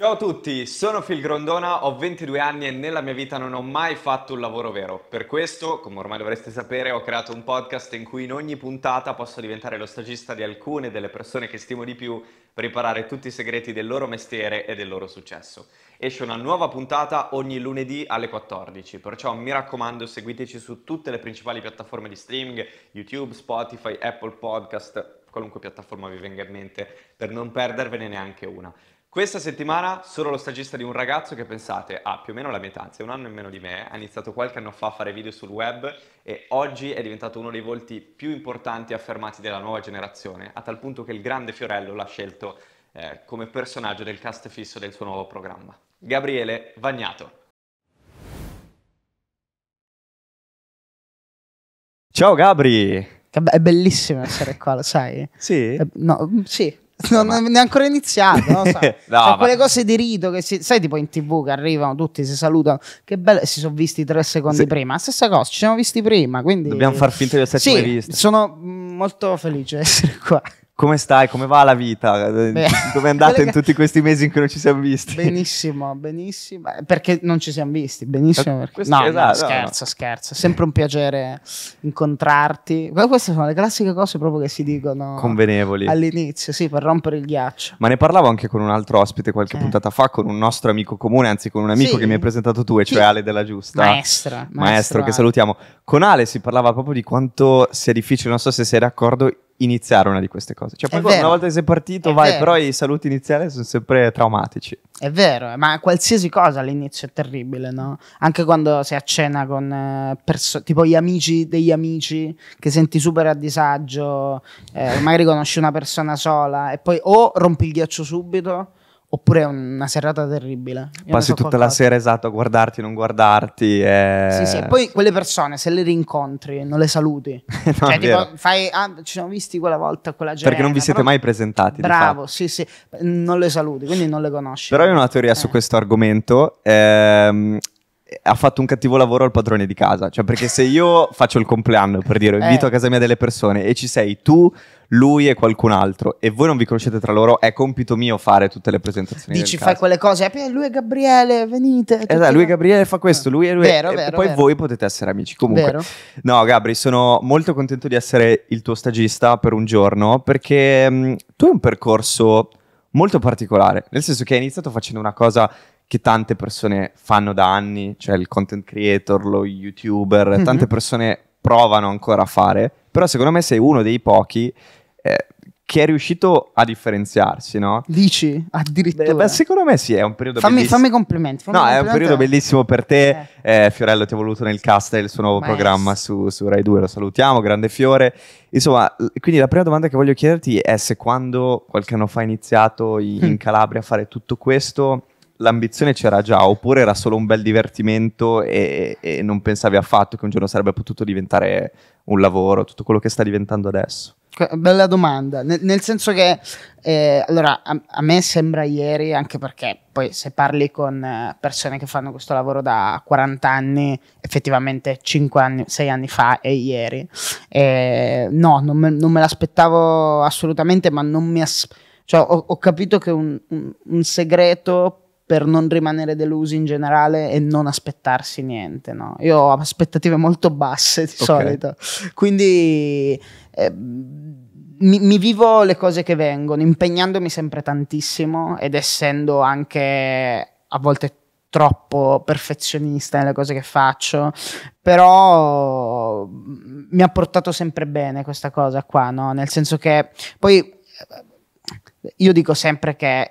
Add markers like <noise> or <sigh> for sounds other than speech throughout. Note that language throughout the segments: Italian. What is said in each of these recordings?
Ciao a tutti, sono Phil Grondona, ho 22 anni e nella mia vita non ho mai fatto un lavoro vero. Per questo, come ormai dovreste sapere, ho creato un podcast in cui in ogni puntata posso diventare lo stagista di alcune delle persone che stimo di più per imparare tutti i segreti del loro mestiere e del loro successo. Esce una nuova puntata ogni lunedì alle 14, perciò mi raccomando seguiteci su tutte le principali piattaforme di streaming, YouTube, Spotify, Apple Podcast, qualunque piattaforma vi venga in mente, per non perdervene neanche una. Questa settimana sono lo stagista di un ragazzo che pensate ha più o meno la mia età, anzi un anno in meno di me, ha iniziato qualche anno fa a fare video sul web e oggi è diventato uno dei volti più importanti e affermati della nuova generazione, a tal punto che il grande Fiorello l'ha scelto eh, come personaggio del cast fisso del suo nuovo programma. Gabriele Vagnato. Ciao Gabri! È bellissimo essere qua, lo sai? Sì? No, sì, <laughs> Non è ne ancora iniziato. <laughs> No? no quelle cose di rito che si... sai, tipo in tv che arrivano tutti, si salutano. Che bello, si sono visti tre secondi sì. prima. stessa cosa, ci siamo visti prima. Quindi... Dobbiamo far finta di essere sì, visti. Sono molto felice di essere qua come stai? Come va la vita? <laughs> Beh, Dove andata in tutti questi mesi in cui non ci siamo visti? Benissimo, benissimo. Perché non ci siamo visti? Benissimo. Eh, perché... No, esatto, no, scherzo, no. scherzo. Sempre un piacere incontrarti. Queste sono le classiche cose proprio che si dicono Convenevoli. all'inizio, sì, per rompere il ghiaccio. Ma ne parlavo anche con un altro ospite qualche eh. puntata fa, con un nostro amico comune, anzi con un amico sì. che mi hai presentato tu, e cioè sì. Ale della Giusta. Maestra. maestro, maestro che salutiamo. Con Ale si parlava proprio di quanto sia difficile, non so se sei d'accordo, iniziare una di queste cose. Cioè, poi una volta che sei partito, è vai, vero. però i saluti iniziali sono sempre traumatici. È vero, ma qualsiasi cosa all'inizio è terribile, no? Anche quando sei a cena con eh, perso- tipo gli amici degli amici che senti super a disagio, eh, magari conosci una persona sola e poi o rompi il ghiaccio subito Oppure una serata terribile. Io Passi so tutta qualcosa. la sera esatto a guardarti, non guardarti. E... Sì, sì. E poi quelle persone, se le rincontri, non le saluti. <laughs> no, cioè, tipo, fai, ah, ci siamo visti quella volta, quella gente. Perché non vi siete però... mai presentati. Bravo, sì, sì. Non le saluti, quindi non le conosci. Però io ho una teoria eh. su questo argomento. Ehm, ha fatto un cattivo lavoro al padrone di casa. Cioè, perché se io faccio il compleanno, per dire, invito eh. a casa mia delle persone e ci sei tu, lui e qualcun altro, e voi non vi conoscete tra loro, è compito mio fare tutte le presentazioni. Dici, fai caso. quelle cose, eh, lui e Gabriele, venite. Esatto, lui e Gabriele fa questo, lui e lui. Vero, e vero, poi vero. voi potete essere amici. Comunque, vero. no, Gabri, sono molto contento di essere il tuo stagista per un giorno, perché mh, mm, tu hai un percorso molto particolare, nel senso che hai iniziato facendo una cosa che tante persone fanno da anni, cioè il content creator, lo youtuber, mm-hmm. tante persone provano ancora a fare, però secondo me sei uno dei pochi eh, che è riuscito a differenziarsi, no? Dici, addirittura. Beh, beh, secondo me sì, è un periodo fammi, bellissimo. Fammi complimenti. Fammi no, complimenti. è un periodo bellissimo per te. Eh. Eh, Fiorello ti ha voluto nel cast del suo nuovo Ma programma su, su, Rai 2, lo salutiamo, grande Fiore. Insomma, quindi la prima domanda che voglio chiederti è se quando qualche anno fa hai iniziato in, mm. in Calabria a fare tutto questo l'ambizione c'era già oppure era solo un bel divertimento e, e non pensavi affatto che un giorno sarebbe potuto diventare un lavoro, tutto quello che sta diventando adesso? Bella domanda, nel, nel senso che eh, allora a, a, me sembra ieri, anche perché poi se parli con eh, persone che fanno questo lavoro da 40 anni, effettivamente 5 anni, 6 anni fa è ieri, eh, no, non me, non me, l'aspettavo assolutamente, ma non mi as- cioè, ho, ho capito che un, un, un segreto per non rimanere delusi in generale e non aspettarsi niente. No? Io ho aspettative molto basse di okay. solito, quindi eh, mi, mi, vivo le cose che vengono, impegnandomi sempre tantissimo ed essendo anche a volte troppo perfezionista nelle cose che faccio, però mm, mi ha portato sempre bene questa cosa qua, no? nel senso che poi io dico sempre che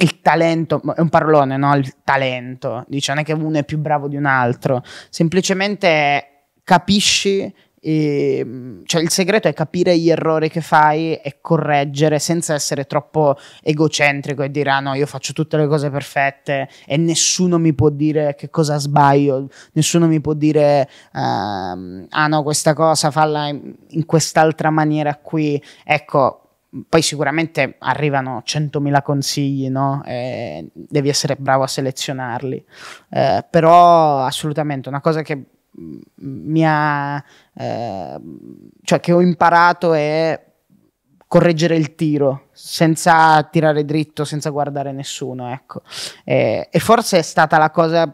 il talento, è un parolone, no? Il talento, dice, non è che uno è più bravo di un altro, semplicemente capisci e, ehm, cioè, il segreto è capire gli errori che fai e correggere senza essere troppo egocentrico e dire ah no io faccio tutte le cose perfette e nessuno mi può dire che cosa sbaglio nessuno mi può dire ehm, ah no questa cosa falla in quest'altra maniera qui ecco poi sicuramente arrivano 100.000 consigli, no? eh, devi essere bravo a selezionarli, eh, però assolutamente una cosa che mm, mm, mi ha, eh, cioè che ho imparato è correggere il tiro senza tirare dritto, senza guardare nessuno, ecco. e forse è stata la cosa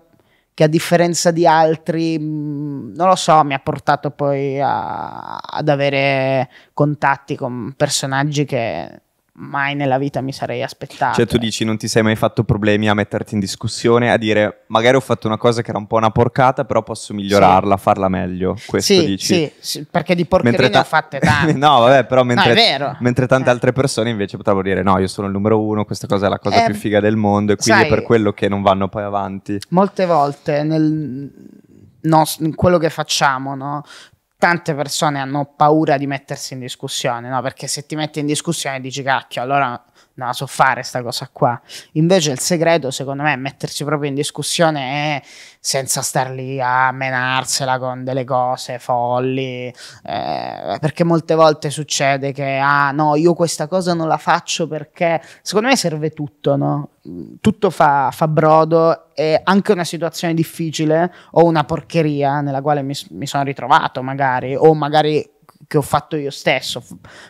che a differenza di altri, mm, non lo so, mi ha portato poi a, ad avere contatti con personaggi che mai nella vita mi sarei aspettato. Cioè tu dici non ti sei mai fatto problemi a metterti in discussione, a dire magari ho fatto una cosa che era un po' una porcata, però posso migliorarla, sì. farla meglio. Questo sì, dici? Sì, sì perché di porcherie ta- ne ho fatte tante. <laughs> no, vabbè, però mentre, no, mentre tante eh. altre persone invece potrebbero dire no, io sono il numero uno, questa cosa è la cosa eh, più figa del mondo e quindi sai, è per quello che non vanno poi avanti. Molte volte nel... No, quello che facciamo, no? tante persone hanno paura di mettersi in discussione, no? Perché se ti metti in discussione dici cacchio, allora non la so fare sta cosa qua. Invece il segreto, secondo me, è mettersi proprio in discussione senza star lì a menarsela con delle cose folli, eh, perché molte volte succede che, ah no, io questa cosa non la faccio perché, secondo me serve tutto, no? Tutto fa, fa brodo e anche una situazione difficile o una porcheria nella quale mi, mi sono ritrovato magari, o magari che ho fatto io stesso.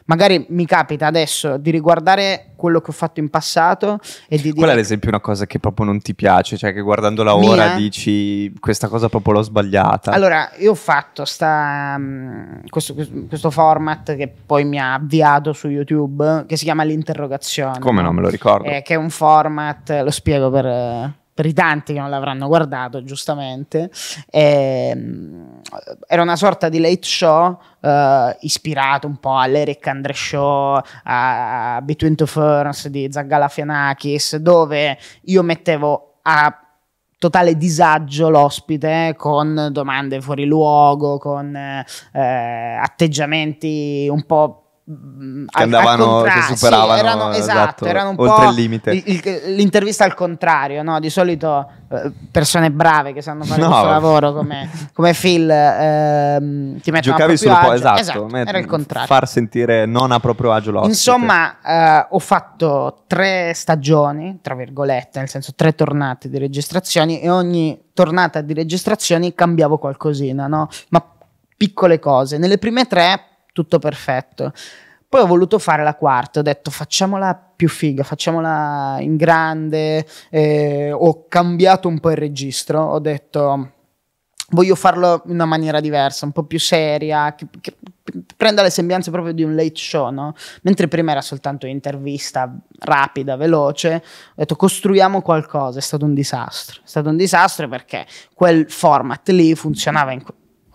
Magari mi capita adesso di riguardare quello che ho fatto in passato e di dire... Quella ad esempio una cosa che proprio non ti piace, cioè che guardandola mia? ora dici questa cosa proprio l'ho sbagliata. Allora, io ho fatto sta, mm, questo, questo, format che poi mi ha avviato su YouTube, che si chiama L'interrogazione. Come no, me lo ricordo. Eh, che è un format, lo spiego per eh, per i tanti che non l'avranno guardato, giustamente, ehm, era una sorta di late show eh, ispirato un po' all'Eric Andre Show, a, a Between Two Ferns di Zagalafianakis, dove io mettevo a totale disagio l'ospite con domande fuori luogo, con eh, atteggiamenti un po' Mm, che andavano, al che superavano sì, erano, esatto, esatto, erano un oltre po' il limite. Il, l'intervista al contrario, no? di solito eh, persone brave che sanno fare no, questo lavoro come, come Phil ehm, ti mettono Giocavi sul po', esatto, esatto era il contrario. Far sentire non a proprio agio l'ospite. Insomma, eh, ho fatto tre stagioni, tra virgolette, nel senso tre tornate di registrazioni e ogni tornata di registrazioni cambiavo qualcosina, no? ma piccole cose. Nelle prime tre tutto perfetto. Poi ho voluto fare la quarta, ho detto facciamola più figa, facciamola in grande, eh, ho cambiato un po' il registro, ho detto voglio farlo in una maniera diversa, un po' più seria, che, che prenda le sembianze proprio di un late show, no? Mentre prima era soltanto intervista rapida, veloce, ho detto costruiamo qualcosa, è stato un disastro, è stato un disastro perché quel format lì funzionava in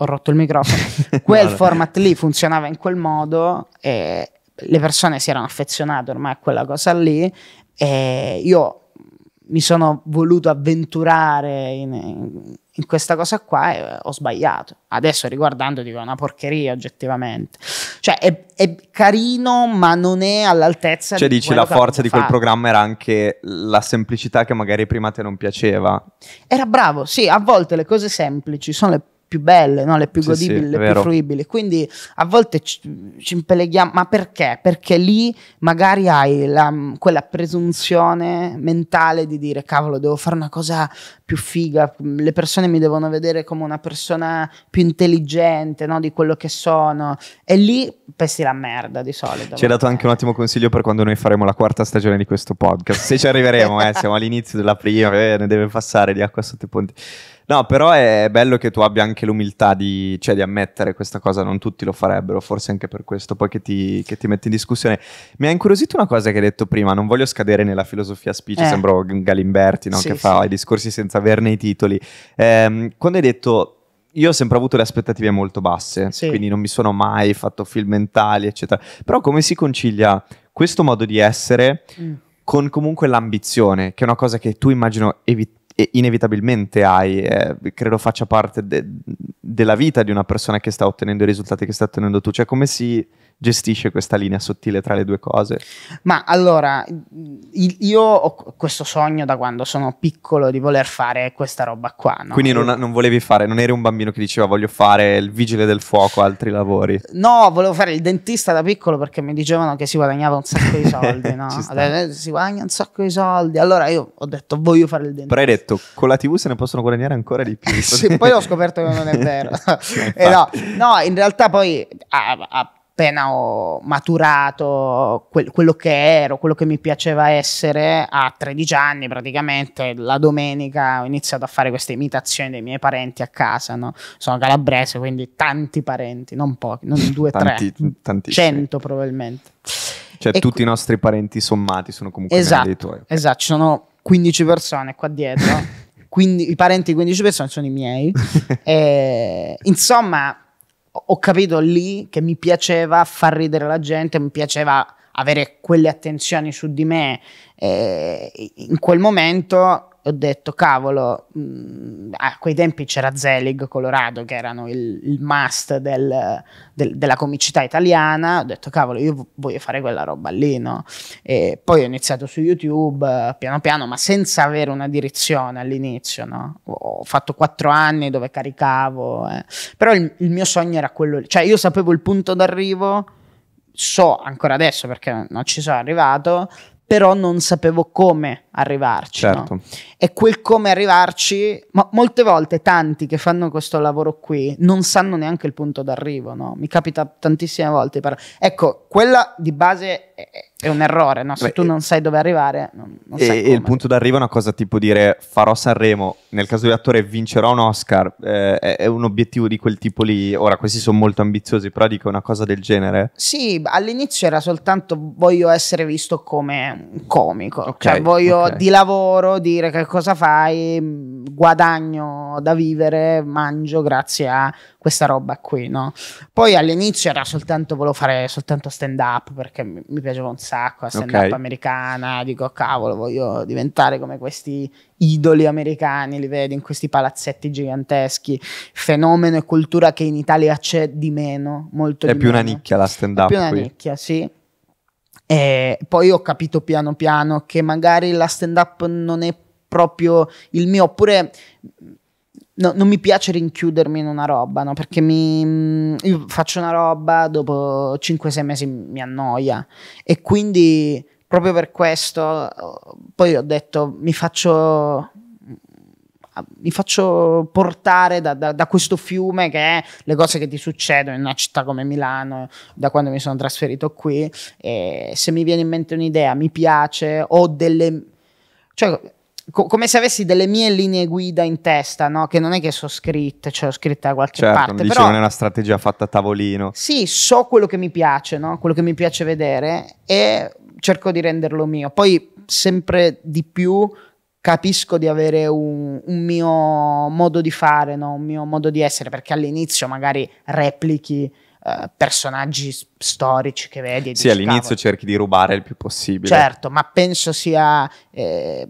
ho rotto il microfono. <laughs> Quel no, format lì funzionava in quel modo e le persone si erano affezionate ormai a quella cosa lì e io mi sono voluto avventurare in, in questa cosa qua e ho sbagliato. Adesso riguardando dico una porcheria oggettivamente. Cioè è, è carino ma non è all'altezza cioè, di dici la forza di quel fatto. programma era anche la semplicità che magari prima te non piaceva. Era bravo, sì, a volte le cose semplici sono le più belle, no? le più sì, godibili, sì, le vero. più fruibili. Quindi a volte ci, ci impeleghiamo, ma perché? Perché lì magari hai la, quella presunzione mentale di dire cavolo, devo fare una cosa più figa, le persone mi devono vedere come una persona più intelligente no? di quello che sono e lì pesti la merda di solito. Ci hai dato anche un ottimo consiglio per quando noi faremo la quarta stagione di questo podcast, se ci arriveremo, eh, siamo all'inizio della prima, eh, ne deve passare di acqua sotto i ponti. No, però è bello che tu abbia anche l'umiltà di, cioè, di ammettere questa cosa, non tutti lo farebbero, forse anche per questo, poi che ti, che ti metti in discussione. Mi ha incuriosito una cosa che hai detto prima, non voglio scadere nella filosofia speech, eh. sembro Galimberti no? sì, che fa sì. i discorsi senza averne i titoli. Eh, quando hai detto io ho sempre avuto le aspettative molto basse, sì. quindi non mi sono mai fatto film mentali, eccetera. Però come si concilia questo modo di essere mm. con comunque l'ambizione, che è una cosa che tu immagino evitare? inevitabilmente hai, eh, credo faccia parte de- della vita di una persona che sta ottenendo i risultati che sta ottenendo tu, cioè come si gestisce questa linea sottile tra le due cose? Ma allora, io ho questo sogno da quando sono piccolo di voler fare questa roba qua. No? Quindi non, non, volevi fare, non eri un bambino che diceva voglio fare il vigile del fuoco, altri lavori? No, volevo fare il dentista da piccolo perché mi dicevano che si guadagnava un sacco di soldi, no? <laughs> Eh, si guadagna un sacco di soldi. Allora io ho detto voglio fare il dentista. Però hai detto con la tv se ne possono guadagnare ancora di più. <laughs> sì, poi ho scoperto che non è vero. <laughs> eh no, no, in realtà poi... A, ah, appena ho maturato quel, quello che ero, quello che mi piaceva essere, a 13 anni praticamente, la domenica ho iniziato a fare queste imitazioni dei miei parenti a casa, no? sono calabrese, quindi tanti parenti, non pochi, non due, Tanti, tre, tantissimi. cento probabilmente. Cioè e tutti qui... i nostri parenti sommati sono comunque esatto, dei tuoi. Esatto, ci sono 15 persone qua dietro, <laughs> quindi, i parenti di 15 persone sono i miei. <laughs> e, eh, insomma ho capito lì che mi piaceva far ridere la gente, mi piaceva avere quelle attenzioni su di me. E eh, in quel momento ho detto cavolo, mh, mm, a quei tempi c'era Zelig, Colorado, che erano il, il must del, del, della comicità italiana, ho detto cavolo, io voglio fare quella roba lì, no? E poi ho iniziato su YouTube piano piano, ma senza avere una direzione all'inizio, no? Ho fatto quattro anni dove caricavo, eh. però il, il mio sogno era quello, cioè io sapevo il punto d'arrivo, so ancora adesso perché non ci sono arrivato, però non sapevo come arrivarci. Certo. No? E quel come arrivarci, ma molte volte tanti che fanno questo lavoro qui non sanno neanche il punto d'arrivo, no? mi capita tantissime volte. Ecco, quella di base è, è un errore, no? se Beh, tu non sai dove arrivare. Non, non e, e il punto d'arrivo è una cosa tipo dire farò Sanremo, nel caso dell'attore vincerò un Oscar, eh, è, è, un obiettivo di quel tipo lì. Ora, questi sono molto ambiziosi, però dico una cosa del genere. Sì, all'inizio era soltanto voglio essere visto come un comico, cioè, okay, cioè voglio okay. di lavoro dire che cosa fai, guadagno da vivere, mangio grazie a questa roba qui, no? Poi all'inizio era soltanto volevo fare soltanto stand up perché mi, mi piaceva un sacco a stand-up okay. americana, dico cavolo voglio diventare come questi idoli americani, li vedi in questi palazzetti giganteschi, fenomeno e cultura che in Italia c'è di meno, molto È più meno. una nicchia la stand-up. È più una qui. nicchia, sì. E poi ho capito piano piano che magari la stand-up non è proprio il mio, oppure No, non mi piace rinchiudermi in una roba, no? Perché mi, mm, io faccio una roba, dopo 5-6 mesi mi annoia. E quindi, proprio per questo, poi ho detto, mi faccio mi faccio portare da, da, da, questo fiume che è le cose che ti succedono in una città come Milano, da quando mi sono trasferito qui. E se mi viene in mente un'idea, mi piace, ho delle. Cioè, co- come se avessi delle mie linee guida in testa, no? che non è che sono scritte, cioè ho scritte da qualche certo, parte. Non però non è una strategia fatta a tavolino. Sì, so quello che mi piace, no? quello che mi piace vedere e cerco di renderlo mio. Poi sempre di più capisco di avere un, un mio modo di fare, no? un mio modo di essere, perché all'inizio magari replichi eh, personaggi storici che vedi. E sì, dici, all'inizio cavolo. cerchi di rubare il più possibile. Certo, ma penso sia eh,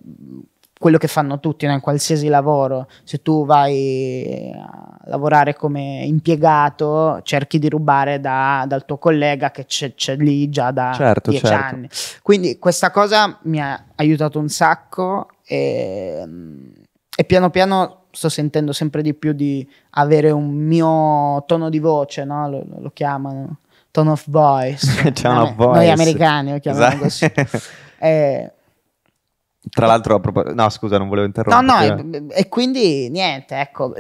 quello che fanno tutti in qualsiasi lavoro. Se tu vai a lavorare come impiegato, cerchi di rubare da, dal tuo collega che c'è, c'è lì già da certo, dieci certo. anni. Quindi questa cosa mi ha aiutato un sacco e, e piano piano sto sentendo sempre di più di avere un mio tono di voce, no? lo, lo chiamano tone of voice. <laughs> tone of voice. Noi americani lo chiamiamo esatto. così. <laughs> Eh, tra l'altro, no, scusa, non volevo interrompere. No, no, e, e quindi niente, ecco,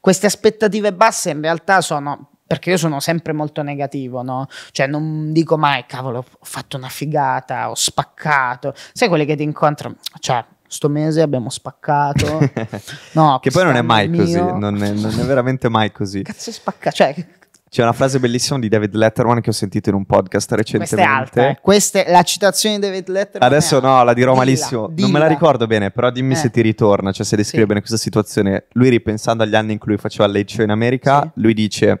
queste aspettative basse in realtà sono perché io sono sempre molto negativo, no? Cioè non dico mai, cavolo, ho fatto una figata, ho spaccato. Sai quelli che ti incontrano, cioè, sto mese abbiamo spaccato. <laughs> no, che poi non è mai mio. così, non è, non è, veramente mai così. Cazzo spaccato, cioè, c'è una frase bellissima di David Letterman che ho sentito in un podcast recentemente. Questa è alta, eh? Questa è la citazione di David Letterman. Adesso no, la dirò dilla, malissimo. Dilla. Non me la ricordo bene, però dimmi eh. se ti ritorna, cioè se descrive sì. bene questa situazione. Lui ripensando agli anni in cui faceva il show in America, sì. lui dice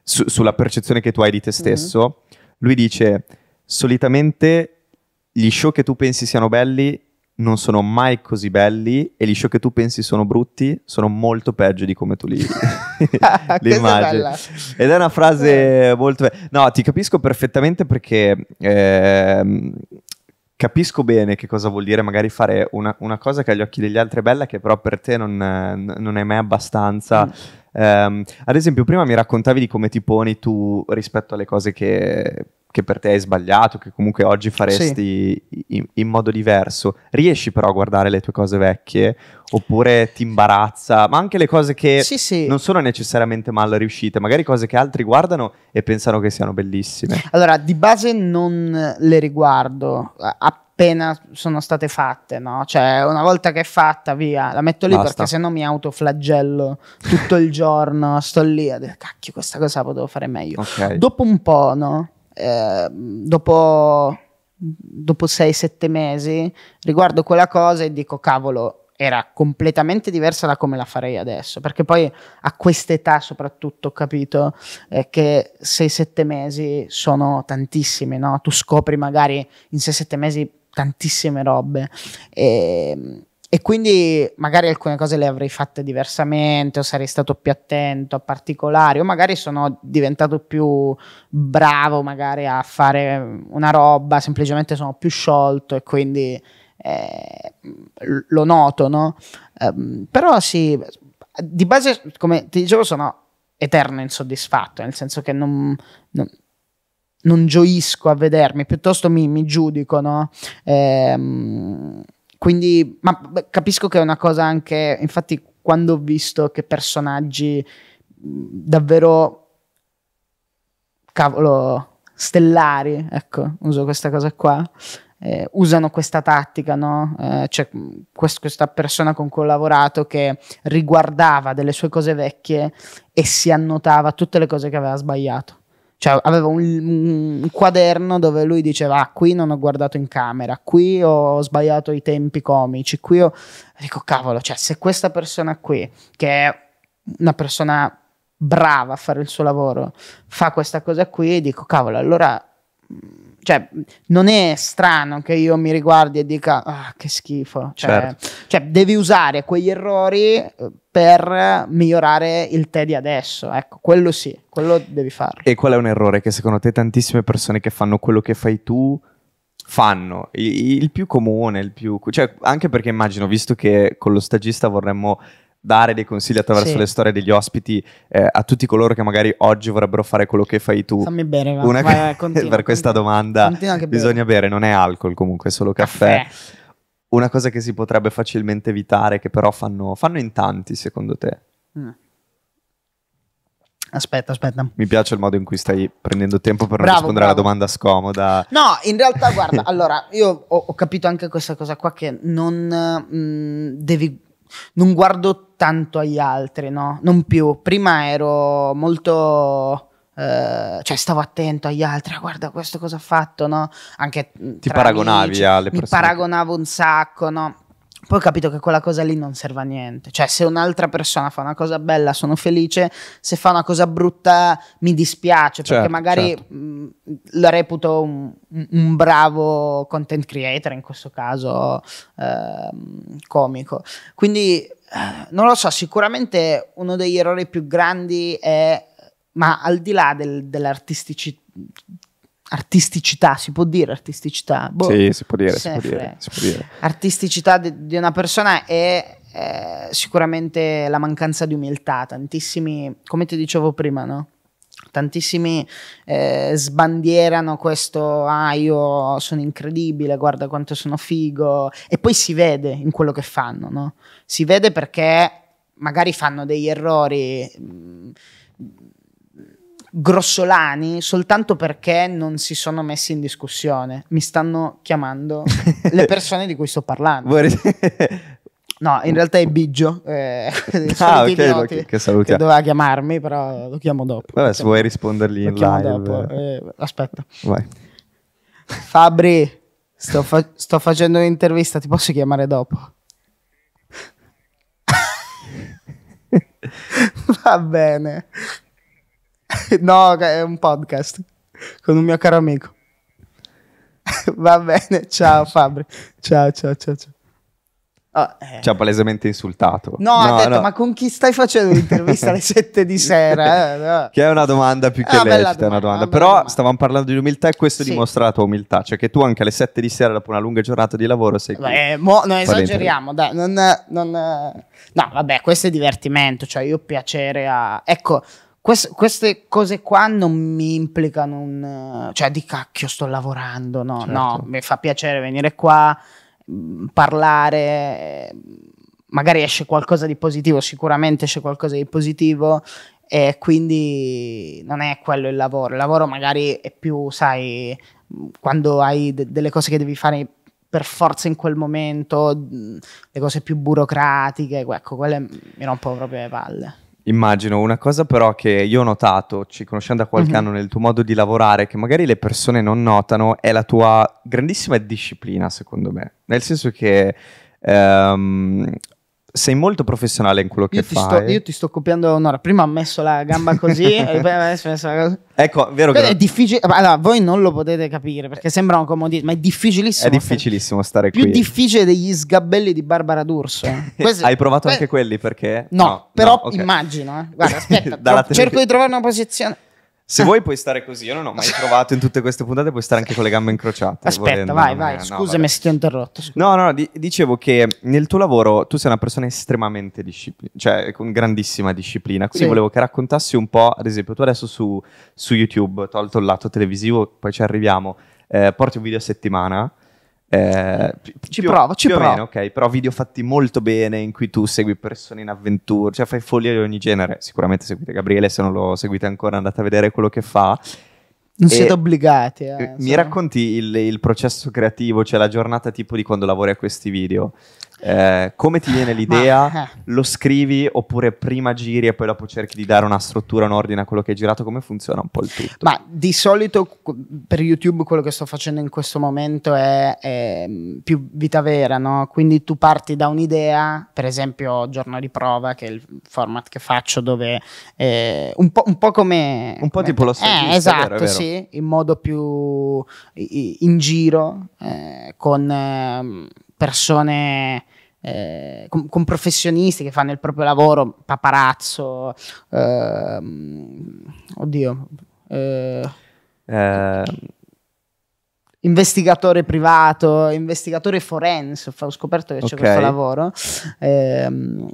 su, sulla percezione che tu hai di te mhm. stesso, mm-hmm. lui dice solitamente gli show che tu pensi siano belli non sono mai così belli e gli show che tu pensi sono brutti sono molto peggio di come tu li, <laughs> li <laughs> immagini. Ed è una frase eh. molto... Be- no, ti capisco perfettamente perché eh, capisco bene che cosa vuol dire magari fare una, una, cosa che agli occhi degli altri è bella che però per te non, non è mai abbastanza. Mm. Eh, ad esempio prima mi raccontavi di come ti poni tu rispetto alle cose che che per te hai sbagliato, che comunque oggi faresti sì. in, in, modo diverso, riesci però a guardare le tue cose vecchie oppure ti imbarazza, ma anche le cose che sì, sì. non sono necessariamente mal riuscite, magari cose che altri guardano e pensano che siano bellissime. Allora, di base non le riguardo appena sono state fatte, no? Cioè, una volta che è fatta, via, la metto lì Basta. perché sennò mi autoflagello tutto il giorno, sto lì a dire cacchio, questa cosa la potevo fare meglio. Okay. Dopo un po', no? Eh, dopo, dopo 6-7 mesi riguardo quella cosa e dico cavolo, era completamente diversa da come la farei adesso, perché poi a quest'età soprattutto ho capito eh, che 6-7 mesi sono tantissimi, no? tu scopri magari in 6-7 mesi tantissime robe e, ehm, e quindi magari alcune cose le avrei fatte diversamente, o sarei stato più attento a particolari, o magari sono diventato più bravo magari a fare una roba, semplicemente sono più sciolto e quindi eh, lo noto, no? Um, però sì, di base, come ti dicevo, sono eterno insoddisfatto, nel senso che non, non non gioisco a vedermi, piuttosto mi, mi giudico, no? Ehm, quindi, ma capisco che è una cosa anche, infatti quando ho visto che personaggi davvero, cavolo, stellari, ecco, uso questa cosa qua, eh, usano questa tattica, no? Eh, cioè, quest- questa persona con cui ho lavorato che riguardava delle sue cose vecchie e si annotava tutte le cose che aveva sbagliato. Cioè, aveva un, un, quaderno dove lui diceva: ah, qui non ho guardato in camera, qui ho sbagliato i tempi comici, qui ho. Dico, cavolo, cioè, se questa persona qui, che è una persona brava a fare il suo lavoro, fa questa cosa qui, dico, cavolo, allora. Cioè, non è strano che io mi riguardi e dica ah, che schifo. Cioè, certo. cioè, devi usare quegli errori eh, per migliorare il te di adesso. Ecco, quello sì, quello devi fare. E qual è un errore che secondo te tantissime persone che fanno quello che fai tu fanno? Il, più comune, il più... Cioè, anche perché immagino, visto che con lo stagista vorremmo dare dei consigli attraverso sì. le storie degli ospiti eh, a tutti coloro che magari oggi vorrebbero fare quello che fai tu. Fammi bere, va. Una vai, continua, <laughs> per continua, questa domanda continua bisogna bere. bere. non è alcol comunque, è solo caffè. caffè una cosa che si potrebbe facilmente evitare, che però fanno, fanno in tanti, secondo te? Mm. Aspetta, aspetta. Mi piace il modo in cui stai prendendo tempo per non bravo, rispondere bravo. alla domanda scomoda. No, in realtà, guarda, allora, io ho, ho, capito anche questa cosa qua che non mh, mm, devi... Non guardo tanto agli altri, no? Non più. Prima ero molto eh, cioè stavo attento agli altri, ah, guarda questo cosa ha fatto, no? Anche mm, ti paragonavi amici, alle persone. Mi paragonavo un sacco, no? Poi ho capito che quella cosa lì non serve a niente. Cioè, se un'altra persona fa una cosa bella, sono felice. Se fa una cosa brutta, mi dispiace perché certo, magari certo. Mm, la reputo un, un, bravo content creator, in questo caso eh, comico. Quindi, eh, non lo so, sicuramente uno degli errori più grandi è ma al di là del, dell'artisticità, si può dire artisticità? Boh, sì, si può dire, si può dire, si può dire. Artisticità di, di una persona è, è sicuramente la mancanza di umiltà, tantissimi, come ti dicevo prima, no? tantissimi eh, sbandierano questo ah io sono incredibile guarda quanto sono figo e poi si vede in quello che fanno no? si vede perché magari fanno degli errori mh, mm, grossolani soltanto perché non si sono messi in discussione. Mi stanno chiamando <laughs> le persone di cui sto parlando. <laughs> No, in realtà è Biggio, eh, <laughs> ah, ok, idioti, che, che, che doveva chiamarmi, però lo chiamo dopo. Vabbè, se vuoi rispondergli in live. Eh, aspetta. Vai. Fabri, sto, fa sto facendo un'intervista, ti posso chiamare dopo? Va bene. <laughs> no, è un podcast con un mio caro amico. <laughs> Va bene, ciao Fabri. Ciao, ciao, ciao, ciao. Oh, eh. Ci ha palesemente insultato. No, no ha detto, no. ma con chi stai facendo l'intervista alle 7 di sera? <laughs> Eh? No. Che è una domanda più che ah, lecita, Però domanda. stavamo parlando di umiltà e questo sì. dimostra la tua umiltà, cioè che tu anche alle 7 di sera dopo una lunga giornata di lavoro sei qui. Beh, mo, non esageriamo, dai, non, non, no vabbè, questo è divertimento, cioè io ho piacere a... Ecco, Quest, queste cose qua non mi implicano un... cioè di cacchio sto lavorando, no, certo. no, mi fa piacere venire qua, mh, mm, parlare, magari esce qualcosa di positivo, sicuramente esce qualcosa di positivo e quindi non è quello il lavoro, il lavoro magari è più, sai, mm, quando hai de delle cose che devi fare per forza in quel momento, mm, le cose più burocratiche, ecco, quelle mi rompono proprio le palle. Immagino una cosa però che io ho notato, ci conoscendo da qualche mm-hmm. anno nel tuo modo di lavorare, che magari le persone non notano, è la tua grandissima disciplina, secondo me. Nel senso che ehm, sei molto professionale in quello io che fai. Sto, io ti sto copiando da un'ora. Prima ha messo la gamba così, <laughs> e poi adesso ho messo la cosa. Ecco, vero che. È difficile. Allora, voi non lo potete capire perché eh. sembra un comodismo, ma è difficilissimo. È difficilissimo stare più qui. Più difficile degli sgabelli di Barbara D'Urso. <laughs> Questo, Hai provato beh, anche quelli perché? No, no però no, okay. immagino. Eh. Guarda, aspetta, <laughs> cerco di trovare una posizione. Se vuoi puoi stare così, io non ho mai provato <laughs> in tutte queste puntate, puoi stare anche con le gambe incrociate. Aspetta, volendo, vai, vai, no, scusami no, se ti ho interrotto. Scusa. No, no, no di- dicevo che nel tuo lavoro tu sei una persona estremamente disciplinata, cioè con grandissima disciplina, quindi sì. volevo che raccontassi un po', ad esempio, tu adesso su, su YouTube, tolto il lato televisivo, poi ci arriviamo, eh, porti un video a settimana, eh, ci più, provo, ci più provo. Meno, ok, però video fatti molto bene in cui tu segui persone in avventura, cioè fai follie di ogni genere. Sicuramente seguite Gabriele, se non lo seguite ancora andate a vedere quello che fa. Non e siete obbligati. Eh, mi racconti il, il, processo creativo, cioè la giornata tipo di quando lavori a questi video? Eh, come ti viene l'idea? Ma, eh. Lo scrivi oppure prima giri e poi dopo cerchi di dare una struttura, un ordine a quello che hai girato? Come funziona un po' il tutto? Ma di solito per YouTube quello che sto facendo in questo momento è, è mm, più vita vera, no? Quindi tu parti da un'idea, per esempio giorno di prova, che è il format che faccio dove eh, un, po', un, po', come... Un po' come tipo lo stagista, eh, Esatto, vero, vero. sì, in modo più in, in giro, eh, con ehm, persone eh, con, con, professionisti che fanno il proprio lavoro, paparazzo, ehm, oddio, eh, eh. investigatore privato, investigatore forense, ho scoperto che okay. c'è questo lavoro, ehm,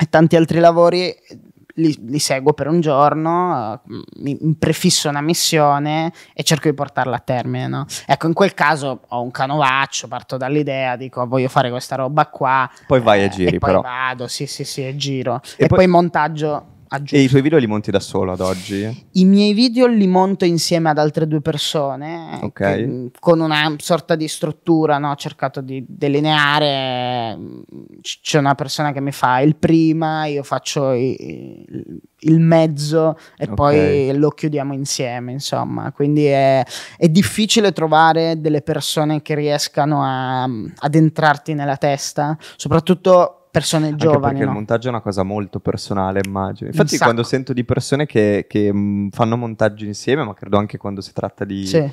e tanti altri lavori li, li, seguo per un giorno, mi, prefisso una missione e cerco di portarla a termine. No? Ecco, in quel caso ho un canovaccio, parto dall'idea, dico voglio fare questa roba qua. Poi vai eh, a giri, e poi però. vado, sì, sì, sì, e giro. E, e poi, poi montaggio aggiungo. E i tuoi video li monti da solo ad oggi? I miei video li monto insieme ad altre due persone, okay. Mm, con una sorta di struttura, no? ho cercato di delineare, mm, c'è una persona che mi fa il prima, io faccio il, il mezzo e okay. poi lo chiudiamo insieme, insomma, quindi è, è difficile trovare delle persone che riescano a, mm, ad entrarti nella testa, soprattutto persone Anche giovani. Perché no? il montaggio è una cosa molto personale, immagino. Infatti, quando sento di persone che, che fanno montaggio insieme, ma credo anche quando si tratta di. Sì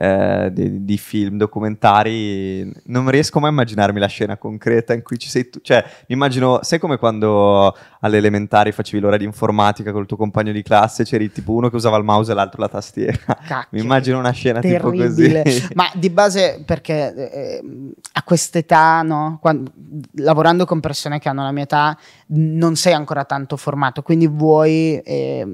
eh, di, di, film, documentari, non riesco mai a immaginarmi la scena concreta in cui ci sei tu. Cioè, mi immagino, sai come quando alle elementari facevi l'ora di informatica col tuo compagno di classe, c'eri tipo uno che usava il mouse e l'altro la tastiera. Cacchio, mi immagino una scena terribile. tipo così. <laughs> Ma di base, perché eh, a quest'età, no? Quando, lavorando con persone che hanno la mia età, non sei ancora tanto formato, quindi vuoi... Eh,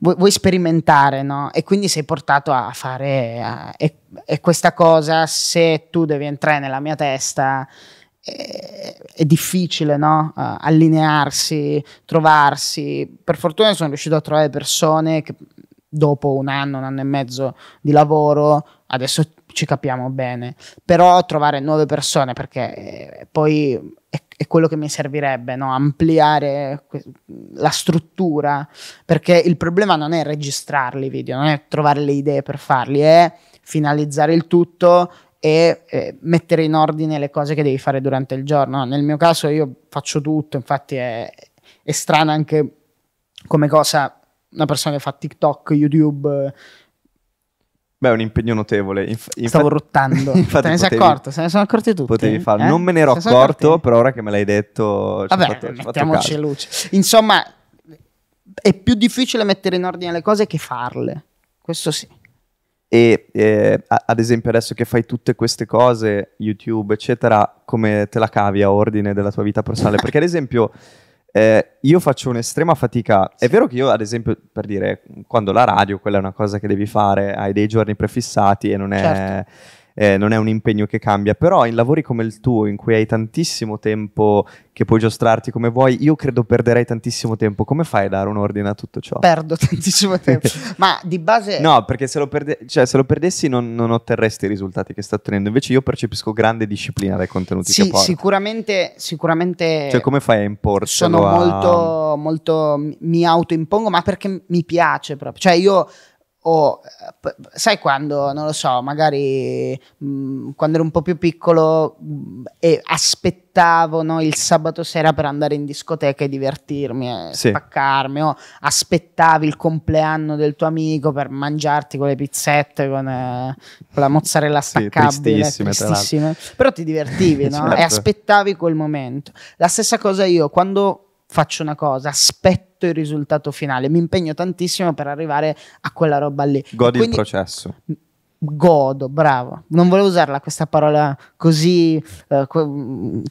vuoi, vuoi sperimentare, no? E quindi sei portato a fare... A, e, e, questa cosa, se tu devi entrare nella mia testa, è, è difficile, no? Uh, allinearsi, trovarsi. Per fortuna sono riuscito a trovare persone che dopo un anno, un anno e mezzo di lavoro, adesso ci capiamo bene, però trovare nuove persone perché eh, poi è quello che mi servirebbe, no? ampliare la struttura, perché il problema non è registrarli i video, non è trovare le idee per farli, è finalizzare il tutto e eh, mettere in ordine le cose che devi fare durante il giorno. Nel mio caso io faccio tutto, infatti è, è strana anche come cosa una persona che fa TikTok, YouTube, Beh, è un impegno notevole. Inf- infatti, Stavo rottando. <laughs> infatti, te ne sei potevi, accorto? Se ne sono accorti tutti. Potevi eh? farlo. Eh? Non me ne ero accorto, però ora che me l'hai detto. Vabbè, fatto, mettiamoci luce. Insomma, è più difficile mettere in ordine le cose che farle. Questo sì. E eh, ad esempio, adesso che fai tutte queste cose, YouTube, eccetera, come te la cavi a ordine della tua vita personale? Perché ad esempio eh, io faccio un'estrema fatica. È vero che io, ad esempio, per dire, quando la radio, quella è una cosa che devi fare, hai dei giorni prefissati e non è... Certo eh, non è un impegno che cambia, però in lavori come il tuo, in cui hai tantissimo tempo che puoi giostrarti come vuoi, io credo perderei tantissimo tempo. Come fai a dare un ordine a tutto ciò? Perdo tantissimo tempo, <laughs> ma di base... No, perché se lo, perde- cioè, se lo perdessi non, non, otterresti i risultati che sta ottenendo, invece io percepisco grande disciplina dai contenuti sì, che porto. Sicuramente, sicuramente... Cioè come fai a importelo? Sono molto, molto, mi autoimpongo, ma perché mi piace proprio. Cioè io o eh, sai quando, non lo so, magari mh, mm, quando ero un po' più piccolo mh, mm, e aspettavo no, il sabato sera per andare in discoteca e divertirmi e eh, sì. spaccarmi, o aspettavi il compleanno del tuo amico per mangiarti con le pizzette, con, eh, con la mozzarella staccabile, sì, tristissime, tristissime. però ti divertivi no? <laughs> certo. e aspettavi quel momento. La stessa cosa io, quando faccio una cosa, aspetto il risultato finale, mi impegno tantissimo per arrivare a quella roba lì. Godi Quindi, il processo. Godo, bravo. Non volevo usarla questa parola così eh,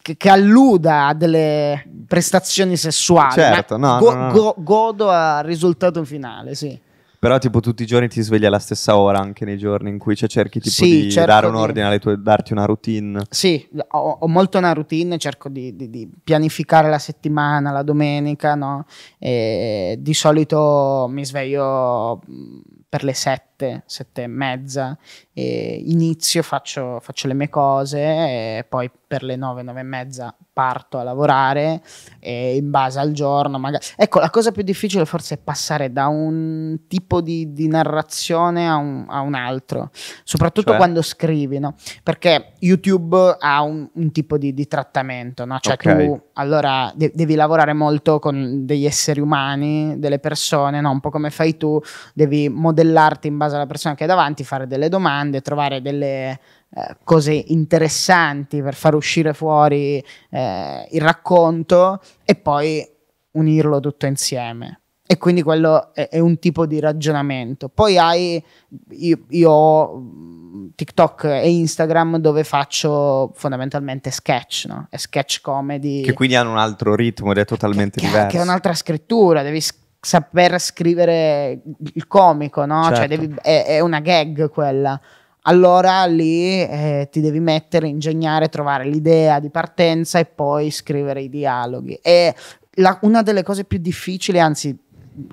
che, che, alluda a delle prestazioni sessuali. Certo, no, go, no, no. Go, godo al risultato finale, sì. Però tipo tutti i giorni ti svegli alla stessa ora, anche nei giorni in cui cioè, cerchi tipo sì, di dare un ordine alle tue, darti una routine. Sì, ho, ho molto una routine, cerco di, di, di, pianificare la settimana, la domenica, no? E di solito mi sveglio mm, per le 7 sette, sette e mezza, e inizio, faccio, faccio, le mie cose, poi per le nove, nove e mezza parto a lavorare in base al giorno. Magari... Ecco, la cosa più difficile forse è passare da un tipo di, di narrazione a un, a un, altro, soprattutto cioè? quando scrivi, no? perché YouTube ha un, un tipo di, di, trattamento, no? cioè okay. tu allora de- devi lavorare molto con degli esseri umani, delle persone, no? un po' come fai tu, devi modellarti in base base alla persona che è davanti, fare delle domande, trovare delle eh, cose interessanti per far uscire fuori eh, il racconto e poi unirlo tutto insieme. E quindi quello è, è un tipo di ragionamento. Poi hai, io, io ho mm, TikTok e Instagram dove faccio fondamentalmente sketch, no? E sketch comedy. Che quindi hanno un altro ritmo ed è totalmente che, diverso. Che è un'altra scrittura, devi scrivere saper scrivere il comico, no? Cioè, certo. Cioè devi, è, è, una gag quella. Allora lì eh, ti devi mettere, ingegnare, trovare l'idea di partenza e poi scrivere i dialoghi. E la, una delle cose più difficili, anzi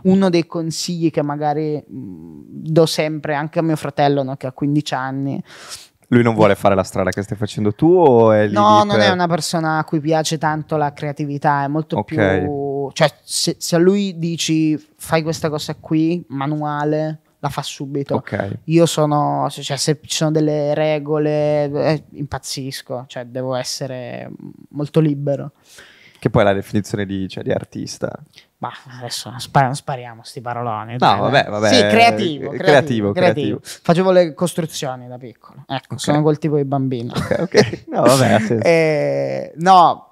uno dei consigli che magari mh, mm, do sempre anche a mio fratello no, che ha 15 anni, lui non vuole fare la strada che stai facendo tu o è lì No, lì non è una persona a cui piace tanto la creatività, è molto okay. più... Cioè, se, se, a lui dici fai questa cosa qui, manuale, la fa subito. Okay. Io sono... Cioè, se ci sono delle regole, eh, impazzisco. Cioè, devo essere molto libero. Che poi è la definizione di, cioè, di artista. Ma adesso spar- spariamo sti paroloni. No, dai, vabbè, vabbè. Sì, eh, eh, creativo, creativo, creativo, creativo. Facevo le costruzioni da piccolo. Ecco, okay. sono quel tipo di bambino. Ok, okay. No, vabbè, <laughs> eh, no,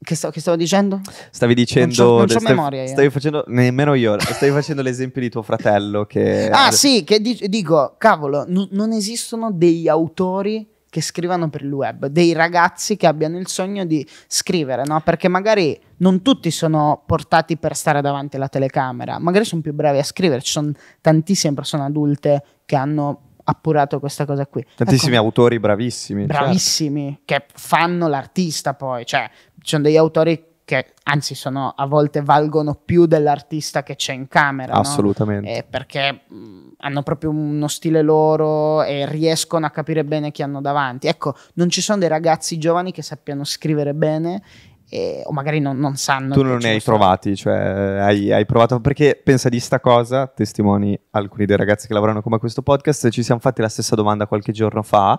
che, sto, che, stavo dicendo? Stavi dicendo. Non, c'ho, non c'ho stavi, memoria. Io. Stavi facendo. Nemmeno io. stavi facendo l'esempio di tuo fratello. Che... Ah, sì, che dico, cavolo, n- non esistono degli autori che scrivano per il web, dei ragazzi che abbiano il sogno di scrivere, no? Perché magari non tutti sono portati per stare davanti alla telecamera, magari sono più bravi a scrivere, ci sono tantissime persone adulte che hanno appurato questa cosa qui. Tantissimi ecco, autori bravissimi. Certo. Bravissimi, certo. che fanno l'artista poi, cioè ci sono degli autori che anzi sono, a volte valgono più dell'artista che c'è in camera. Assolutamente. No? Eh, perché mm, hanno proprio uno stile loro e riescono a capire bene chi hanno davanti. Ecco, non ci sono dei ragazzi giovani che sappiano scrivere bene eh, o magari non, non, sanno. Tu non ne hai sono. provati, cioè hai, hai, provato perché pensa di sta cosa, testimoni alcuni dei ragazzi che lavorano come questo podcast, ci siamo fatti la stessa domanda qualche giorno fa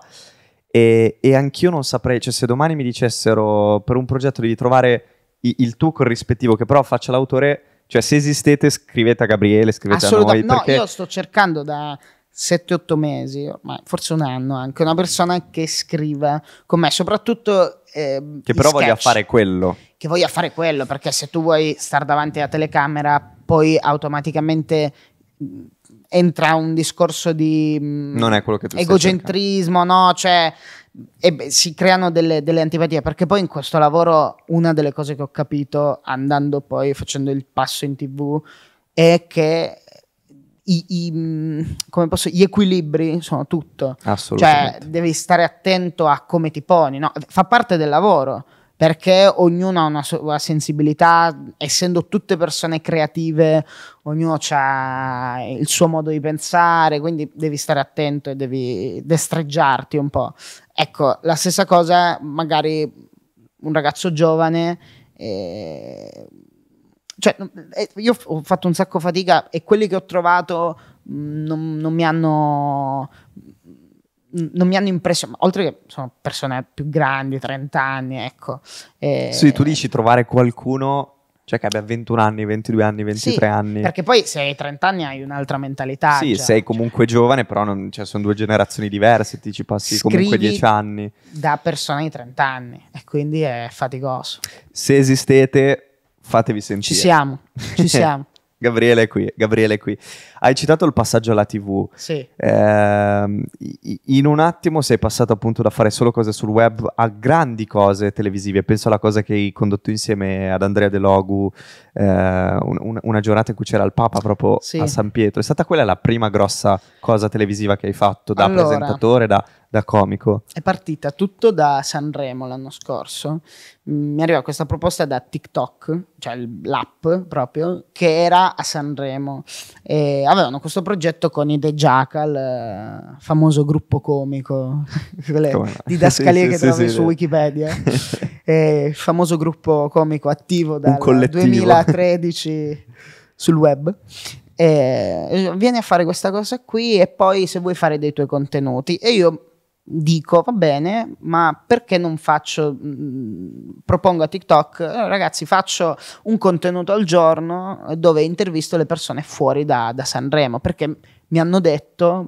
e, e anch'io non saprei, cioè se domani mi dicessero per un progetto devi trovare il tuo corrispettivo, che però faccia l'autore. Cioè, se esistete, scrivete a Gabriele, scrivete a noi. No, perché... io sto cercando da 7-8 mesi, ormai, forse un anno anche, una persona che scriva con me, soprattutto... Eh, che però voglia fare quello. Che voglia fare quello, perché se tu vuoi stare davanti alla telecamera, poi automaticamente mm, entra un discorso di... Mm, non è quello che tu Egocentrismo, no? Cioè beh, si creano delle, delle, antipatie perché poi in questo lavoro una delle cose che ho capito andando poi facendo il passo in tv è che i, i, mm, posso, gli equilibri sono tutto. Cioè devi stare attento a come ti poni, no? fa parte del lavoro perché ognuno ha una sua sensibilità, essendo tutte persone creative, ognuno ha il suo modo di pensare, quindi devi stare attento e devi destreggiarti un po'. Ecco, la stessa cosa magari un ragazzo giovane... Eh, cioè, eh, io ho fatto un sacco fatica e quelli che ho trovato mm, non, non mi hanno non mi hanno impressionato, oltre che sono persone più grandi, 30 anni, ecco. E... Sì, tu dici trovare qualcuno cioè che abbia 21 anni, 22 anni, 23 sì, anni. Perché poi se hai 30 anni hai un'altra mentalità. Sì, cioè, sei comunque cioè, giovane, però non, cioè, sono due generazioni diverse, ti ci passi comunque 10 anni. Da persone di 30 anni e quindi è faticoso. Se esistete, fatevi sentire. Ci siamo, ci <laughs> siamo. Gabriele è qui, Gabriele è qui. Hai citato il passaggio alla TV. Sì. Eh, in un attimo sei passato appunto da fare solo cose sul web a grandi cose televisive. Penso alla cosa che hai condotto insieme ad Andrea De Logu, eh, un, una giornata in cui c'era il Papa proprio sì. a San Pietro. È stata quella la prima grossa cosa televisiva che hai fatto da allora, presentatore, da da comico? È partita tutto da Sanremo l'anno scorso. Mm, mi arriva questa proposta da TikTok, cioè l'app proprio, che era a Sanremo. E avevano questo progetto con i The Jackal, eh, famoso gruppo comico, <laughs> quelle didascalie sì, che sì, trovi sì, su Wikipedia. <laughs> e, famoso gruppo comico attivo dal 2013 sul web. E, eh, vieni a fare questa cosa qui e poi se vuoi fare dei tuoi contenuti. E io dico va bene, ma perché non faccio, mh, mm, propongo a TikTok, ragazzi faccio un contenuto al giorno dove intervisto le persone fuori da, da Sanremo, perché mi hanno detto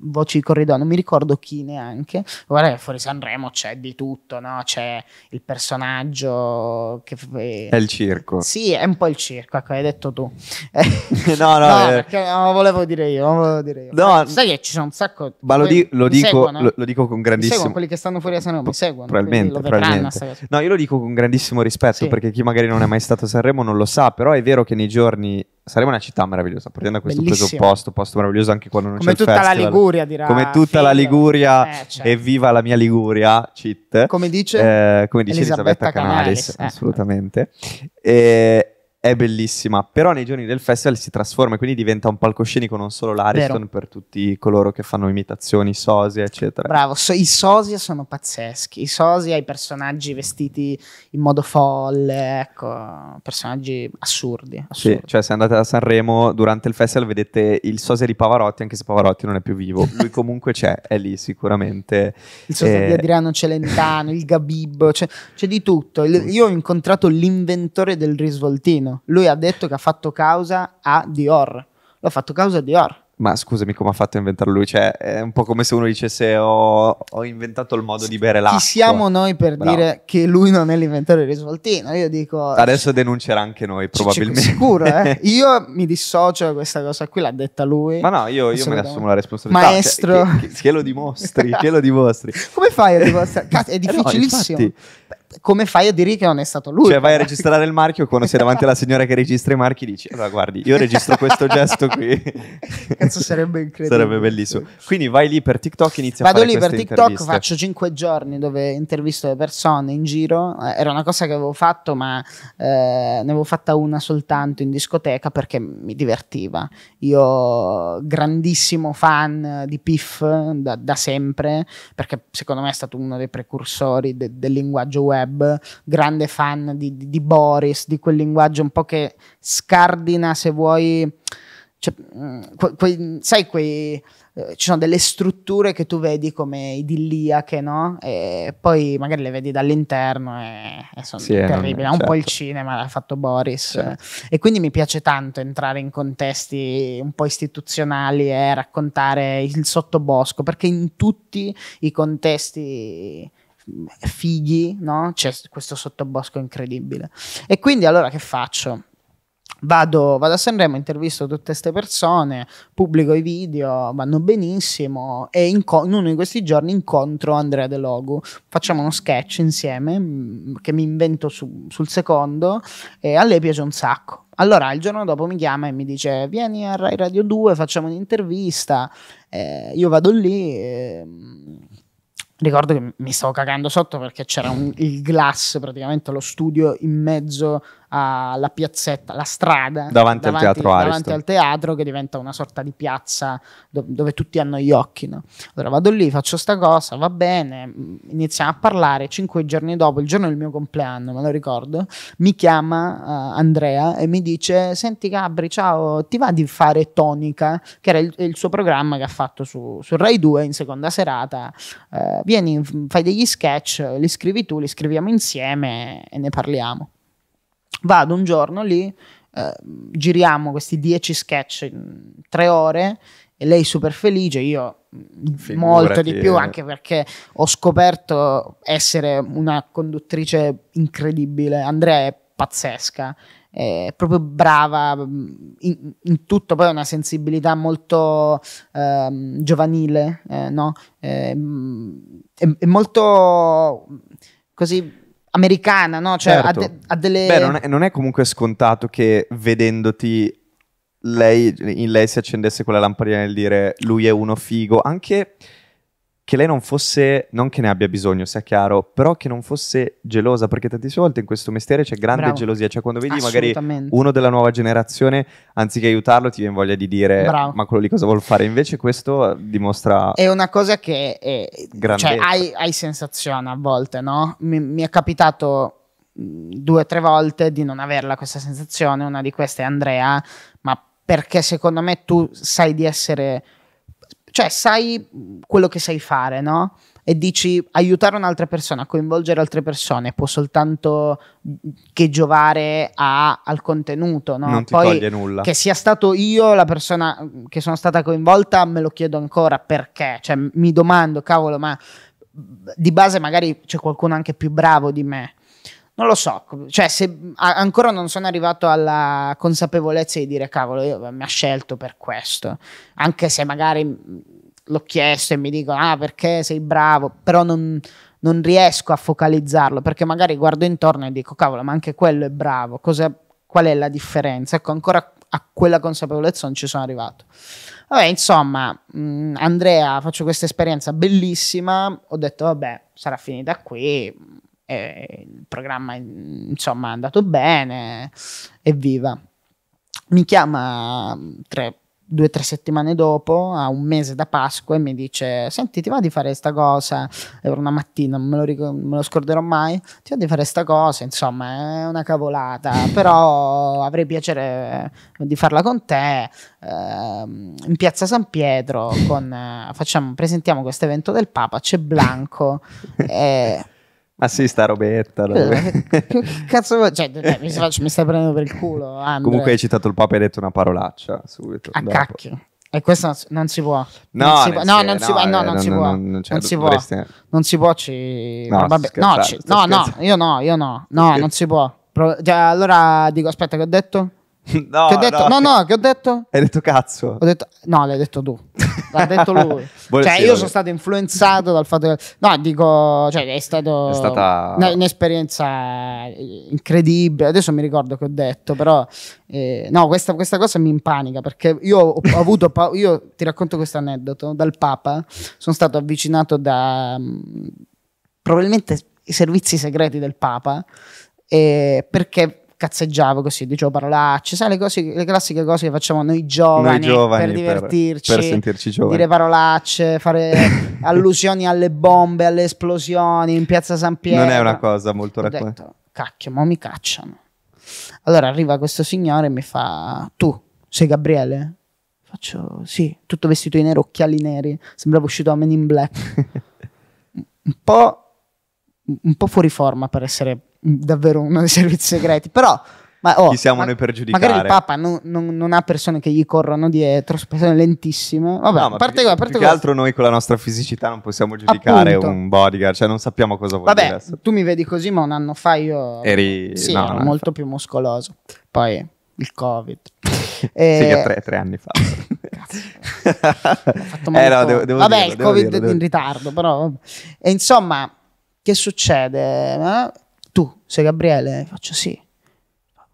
voci di corridoio, non mi ricordo chi neanche. Guarda che fuori Sanremo c'è di tutto, no? C'è il personaggio che... Eh, è il circo. Sì, è un po' il circo, ecco, hai detto tu. <laughs> no, no, <laughs> no eh... perché non lo volevo dire io, volevo dire io. No, sai che ci sono un sacco... Ma lo, di- lo, dico, seguono, lo, lo dico, con grandissimo... Mi seguono quelli che stanno fuori a Sanremo, mi seguono. Probabilmente, probabilmente. No, io lo dico con grandissimo rispetto, sì. perché chi magari non è mai stato a Sanremo non lo sa, però è vero che nei giorni... Saremo una città meravigliosa, partendo da questo Bellissimo. presupposto, posto meraviglioso anche quando non Come c'è il festival. Liguria, dirà. Come tutta figlio. la Liguria, eh, certo. evviva la mia Liguria, cheat. Come dice, eh, come dice Elisabetta, Elisabetta Canalis, Canalis eh. assolutamente. E, è bellissima, però nei giorni del festival si trasforma e quindi diventa un palcoscenico non solo l'Ariston Vero. per tutti coloro che fanno imitazioni, sosia, eccetera. Bravo, so, i sosia sono pazzeschi, i sosia, i personaggi vestiti in modo folle, ecco, personaggi assurdi. assurdi. Sì, cioè se andate a Sanremo durante il festival vedete il sosia di Pavarotti, anche se Pavarotti non è più vivo, lui <laughs> comunque c'è, è lì sicuramente. Il sosia eh... di Adriano Celentano, il Gabibbo, c'è, cioè, c'è di tutto. <laughs> io ho incontrato l'inventore del risvoltino Fermo. Lui ha detto che ha fatto causa a Dior. ha fatto causa a Dior. Ma scusami, come ha fatto a inventarlo lui? Cioè, è un po' come se uno dicesse ho, ho inventato il modo di bere l'acqua. Chi siamo noi per Bravo. dire che lui non è l'inventore del risoltino? Io dico... Adesso denuncerà anche noi, probabilmente. sicuro, eh? <laughs> Io mi dissocio da questa cosa qui, l'ha detta lui. Ma no, io, io me ne assumo la responsabilità. Cioè, Maestro. Cioè, che, che, che, lo dimostri, che lo dimostri. <laughs> come fai a dimostrare? <laughs> Cazzo, è eh difficilissimo. No, infatti come fai a dirgli che non è stato lui? Cioè vai a registrare il marchio quando sei davanti alla signora che registra i marchi dici allora guardi io registro questo gesto qui. <laughs> Cazzo sarebbe incredibile. Sarebbe bellissimo. Quindi vai lì per TikTok e inizi Vado a fare Vado lì per TikTok, interviste. faccio cinque giorni dove intervisto le persone in giro, eh, era una cosa che avevo fatto ma eh, ne avevo fatta una soltanto in discoteca perché mi divertiva. Io grandissimo fan di Piff da, da sempre perché secondo me è stato uno dei precursori de, del linguaggio web web, grande fan di, di, di Boris, di quel linguaggio un po' che scardina se vuoi... Cioè, mm, que, que, sai quei eh, ci sono delle strutture che tu vedi come idilliache no? e poi magari le vedi dall'interno e, e sono sì, terribili certo. un po' il certo. cinema l'ha fatto Boris certo. e quindi mi piace tanto entrare in contesti un po' istituzionali e raccontare il sottobosco perché in tutti i contesti fighi, no? C'è questo sottobosco incredibile. E quindi allora che faccio? Vado, vado, a Sanremo, intervisto tutte queste persone, pubblico i video, vanno benissimo e in, in uno di questi giorni incontro Andrea De Logu, facciamo uno sketch insieme mm, che mi invento su, sul secondo e a lei piace un sacco. Allora il giorno dopo mi chiama e mi dice vieni a Rai Radio 2, facciamo un'intervista, eh, io vado lì. Eh, ricordo che mi stavo cagando sotto perché c'era un, il glass praticamente lo studio in mezzo alla piazzetta, la strada davanti, davanti, al, teatro davanti al, teatro che diventa una sorta di piazza do dove tutti hanno gli occhi. No? Allora vado lì, faccio sta cosa, va bene, mm, iniziamo a parlare. Cinque giorni dopo, il giorno del mio compleanno, me lo ricordo, mi chiama uh, Andrea e mi dice: Senti Gabri, ciao, ti va di fare Tonica, che era il, il suo programma che ha fatto su, su, Rai 2 in seconda serata. Uh, vieni, fai degli sketch, li scrivi tu, li scriviamo insieme e ne parliamo. Vado un giorno lì, eh, giriamo questi 10 sketch in tre ore e lei super felice, io Figurati. molto di più, eh. anche perché ho scoperto essere una conduttrice incredibile. Andrea è pazzesca, è proprio brava mm, in, in tutto, poi ha una sensibilità molto eh, giovanile, eh, no? Ehm, è, è molto così americana, no? Cioè certo. ha, de- ha, delle... Beh, non è, non è comunque scontato che vedendoti lei, in lei si accendesse quella lampadina nel dire lui è uno figo, anche che lei non fosse, non che ne abbia bisogno, sia chiaro, però che non fosse gelosa, perché tantissime volte in questo mestiere c'è grande Bravo. gelosia, cioè quando vedi magari uno della nuova generazione, anziché aiutarlo ti viene voglia di dire Bravo. ma quello lì cosa vuol fare, invece questo dimostra... È una cosa che è, cioè, hai, hai, sensazione a volte, no? mi, mi è capitato due o tre volte di non averla questa sensazione, una di queste è Andrea, ma perché secondo me tu sai di essere cioè sai mm, quello che sai fare, no? E dici aiutare un'altra persona, coinvolgere altre persone può soltanto mm, che giovare a, al contenuto, no? Non Poi, ti toglie nulla. Che sia stato io la persona mm, che sono stata coinvolta, me lo chiedo ancora perché, cioè mi domando, cavolo, ma di base magari c'è qualcuno anche più bravo di me non lo so, cioè se a, ancora non sono arrivato alla consapevolezza di dire cavolo, io mi ha scelto per questo, anche se magari mhmm, l'ho chiesto e mi dicono ah perché sei bravo, però non, non, riesco a focalizzarlo perché magari guardo intorno e dico cavolo, ma anche quello è bravo, cosa, qual è la differenza? Ecco, ancora a quella consapevolezza non ci sono arrivato. Vabbè, insomma, mh, mhmm, Andrea, faccio questa esperienza bellissima, ho detto vabbè, sarà finita qui, e il programma insomma è andato bene, evviva. Mi chiama mm, tre, due o tre settimane dopo, a un mese da Pasqua, e mi dice: Senti, ti va di fare questa cosa? Era una mattina, non me lo, ric- me lo scorderò mai. Ti va di fare questa cosa? Insomma, è una cavolata, <laughs> però avrei piacere di farla con te eh, in piazza San Pietro. Con, eh, facciamo, presentiamo questo evento del Papa. C'è Blanco. <laughs> e ma sì, sta robetta. No? Eh, cazzo Cioè, mi, sta, mi stai prendendo per il culo. Andre. Comunque hai citato il Papa e hai detto una parolaccia subito. A ah, dopo. cacchio. E questo non si può. No, non si può. non si può. Non si può. Ci... No, no, io no, io no. No, non si può. Cioè, allora dico, aspetta, che ho detto? <laughs> No, ti ho detto, no, no, no, che ho detto? Hai detto cazzo. Ho detto, no, l'hai detto tu. L'ha detto lui. <laughs> cioè, io sono stato influenzato dal fatto che... No, dico, cioè, è, stato è stata un'esperienza incredibile. Adesso mi ricordo che ho detto, però... Eh, no, questa, questa, cosa mi impanica perché io ho avuto... Pa- io ti racconto questo aneddoto. Dal Papa sono stato avvicinato da... Mh, mm, probabilmente i servizi segreti del Papa eh, perché cazzeggiavo così, dicevo parolacce, sai le, cose, le classiche cose che facciamo noi giovani, noi giovani per divertirci, per, per sentirci giovani. dire parolacce, fare <laughs> allusioni alle bombe, alle esplosioni in piazza San Pietro. Non è una cosa molto raccontata. Cacchio, ma mi cacciano. Allora arriva questo signore e mi fa, tu sei Gabriele? Faccio, sì, tutto vestito in nero, occhiali neri, sembrava uscito a Men in Black. <laughs> un, po', un po' fuori forma per essere Mm, davvero uno dei <laughs> servizi segreti, però... Ma, oh, Chi siamo ma, noi per giudicare? Magari il Papa non, non, non, ha persone che gli corrono dietro, persone lentissime. Vabbè, no, parte, più, parte più che altro noi con la nostra fisicità non possiamo giudicare Appunto. un bodyguard, cioè non sappiamo cosa vuol Vabbè, dire. Vabbè, tu mi vedi così, ma un anno fa io Eri... sì, no, ero molto fa. più muscoloso. Poi il Covid. e... <laughs> Sì, che eh, tre, tre anni fa. <laughs> Cazzo, eh, no, devo, devo Vabbè, dirlo, il Covid dirlo, in devo... ritardo, però... E insomma, che succede? Eh? tu sei Gabriele? Faccio sì,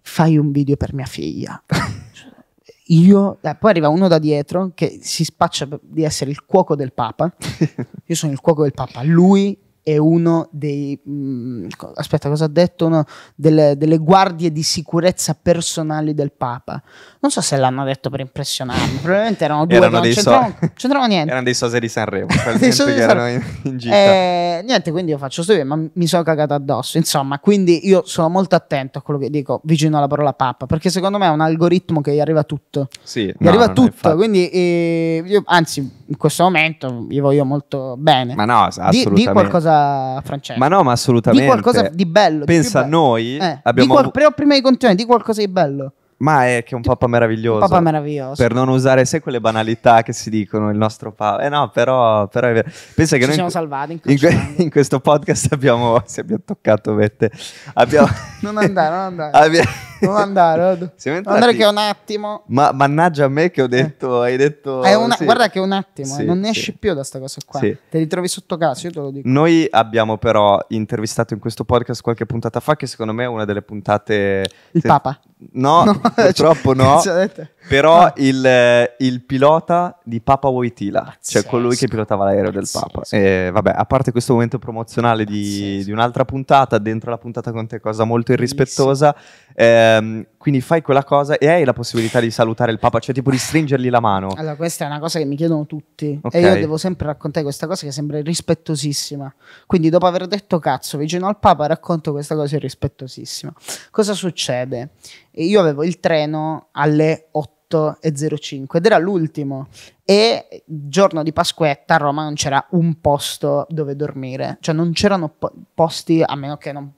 fai un video per mia figlia. <laughs> io, eh, poi arriva uno da dietro che si spaccia di essere il cuoco del Papa. <laughs> Io sono il cuoco del Papa, lui è uno dei mh, mm, aspetta cosa ha detto uno delle, delle, guardie di sicurezza personali del Papa non so se l'hanno detto per impressionarmi probabilmente erano due erano non c'entravano, so- c'entravano niente erano dei sosia di Sanremo <laughs> cioè, dei sosia che erano in, in gita eh, niente quindi io faccio studio ma mi sono cagato addosso insomma quindi io sono molto attento a quello che dico vicino alla parola Papa perché secondo me è un algoritmo che gli arriva tutto sì, gli no, arriva tutto quindi eh, io, anzi in questo momento gli voglio molto bene ma no assolutamente di, di qualcosa a Francesco. Ma no, ma assolutamente. Di qualcosa di bello. Pensa di bello. a noi. Eh, abbiamo... Qual- però prima di continuare, di qualcosa di bello. Ma è che è un papà meraviglioso. Un meraviglioso. Per non usare, sai, quelle banalità che si dicono, il nostro papà. Eh no, però, però è vero. Pensa che Ci noi siamo in, salvati in, in, in, questo podcast abbiamo, se <laughs> abbiamo toccato vette, abbiamo... non andare, non andare. <laughs> abbiamo non andare, <laughs> Siamo entrati. andare che è un attimo. Ma mannaggia a me che ho detto, eh. hai detto... Una, sì. Guarda che è un attimo, eh. sì, non ne esci più da sta cosa qua, sì. te li trovi sotto caso, io te lo dico. Noi abbiamo però intervistato in questo podcast qualche puntata fa, che secondo me è una delle puntate... Il te... Papa? No, <laughs> no, purtroppo <laughs> cioè, no. Cioè, però ah. il, eh, il, pilota di Papa Wojtyla, cioè Pazzesco. cioè colui che pilotava l'aereo del Papa. E, vabbè, a parte questo momento promozionale di, di, un'altra puntata, dentro la puntata con te, cosa molto irrispettosa, ehm, quindi fai quella cosa e hai la possibilità di salutare il Papa, cioè tipo di stringergli la mano. Allora, questa è una cosa che mi chiedono tutti okay. e io devo sempre raccontare questa cosa che sembra irrispettosissima. Quindi dopo aver detto cazzo vicino al Papa racconto questa cosa irrispettosissima. Cosa succede? Io avevo il treno alle 8 18,05 ed era l'ultimo. E giorno di Pasquetta a Roma non c'era un posto dove dormire, cioè non c'erano po- posti a meno che non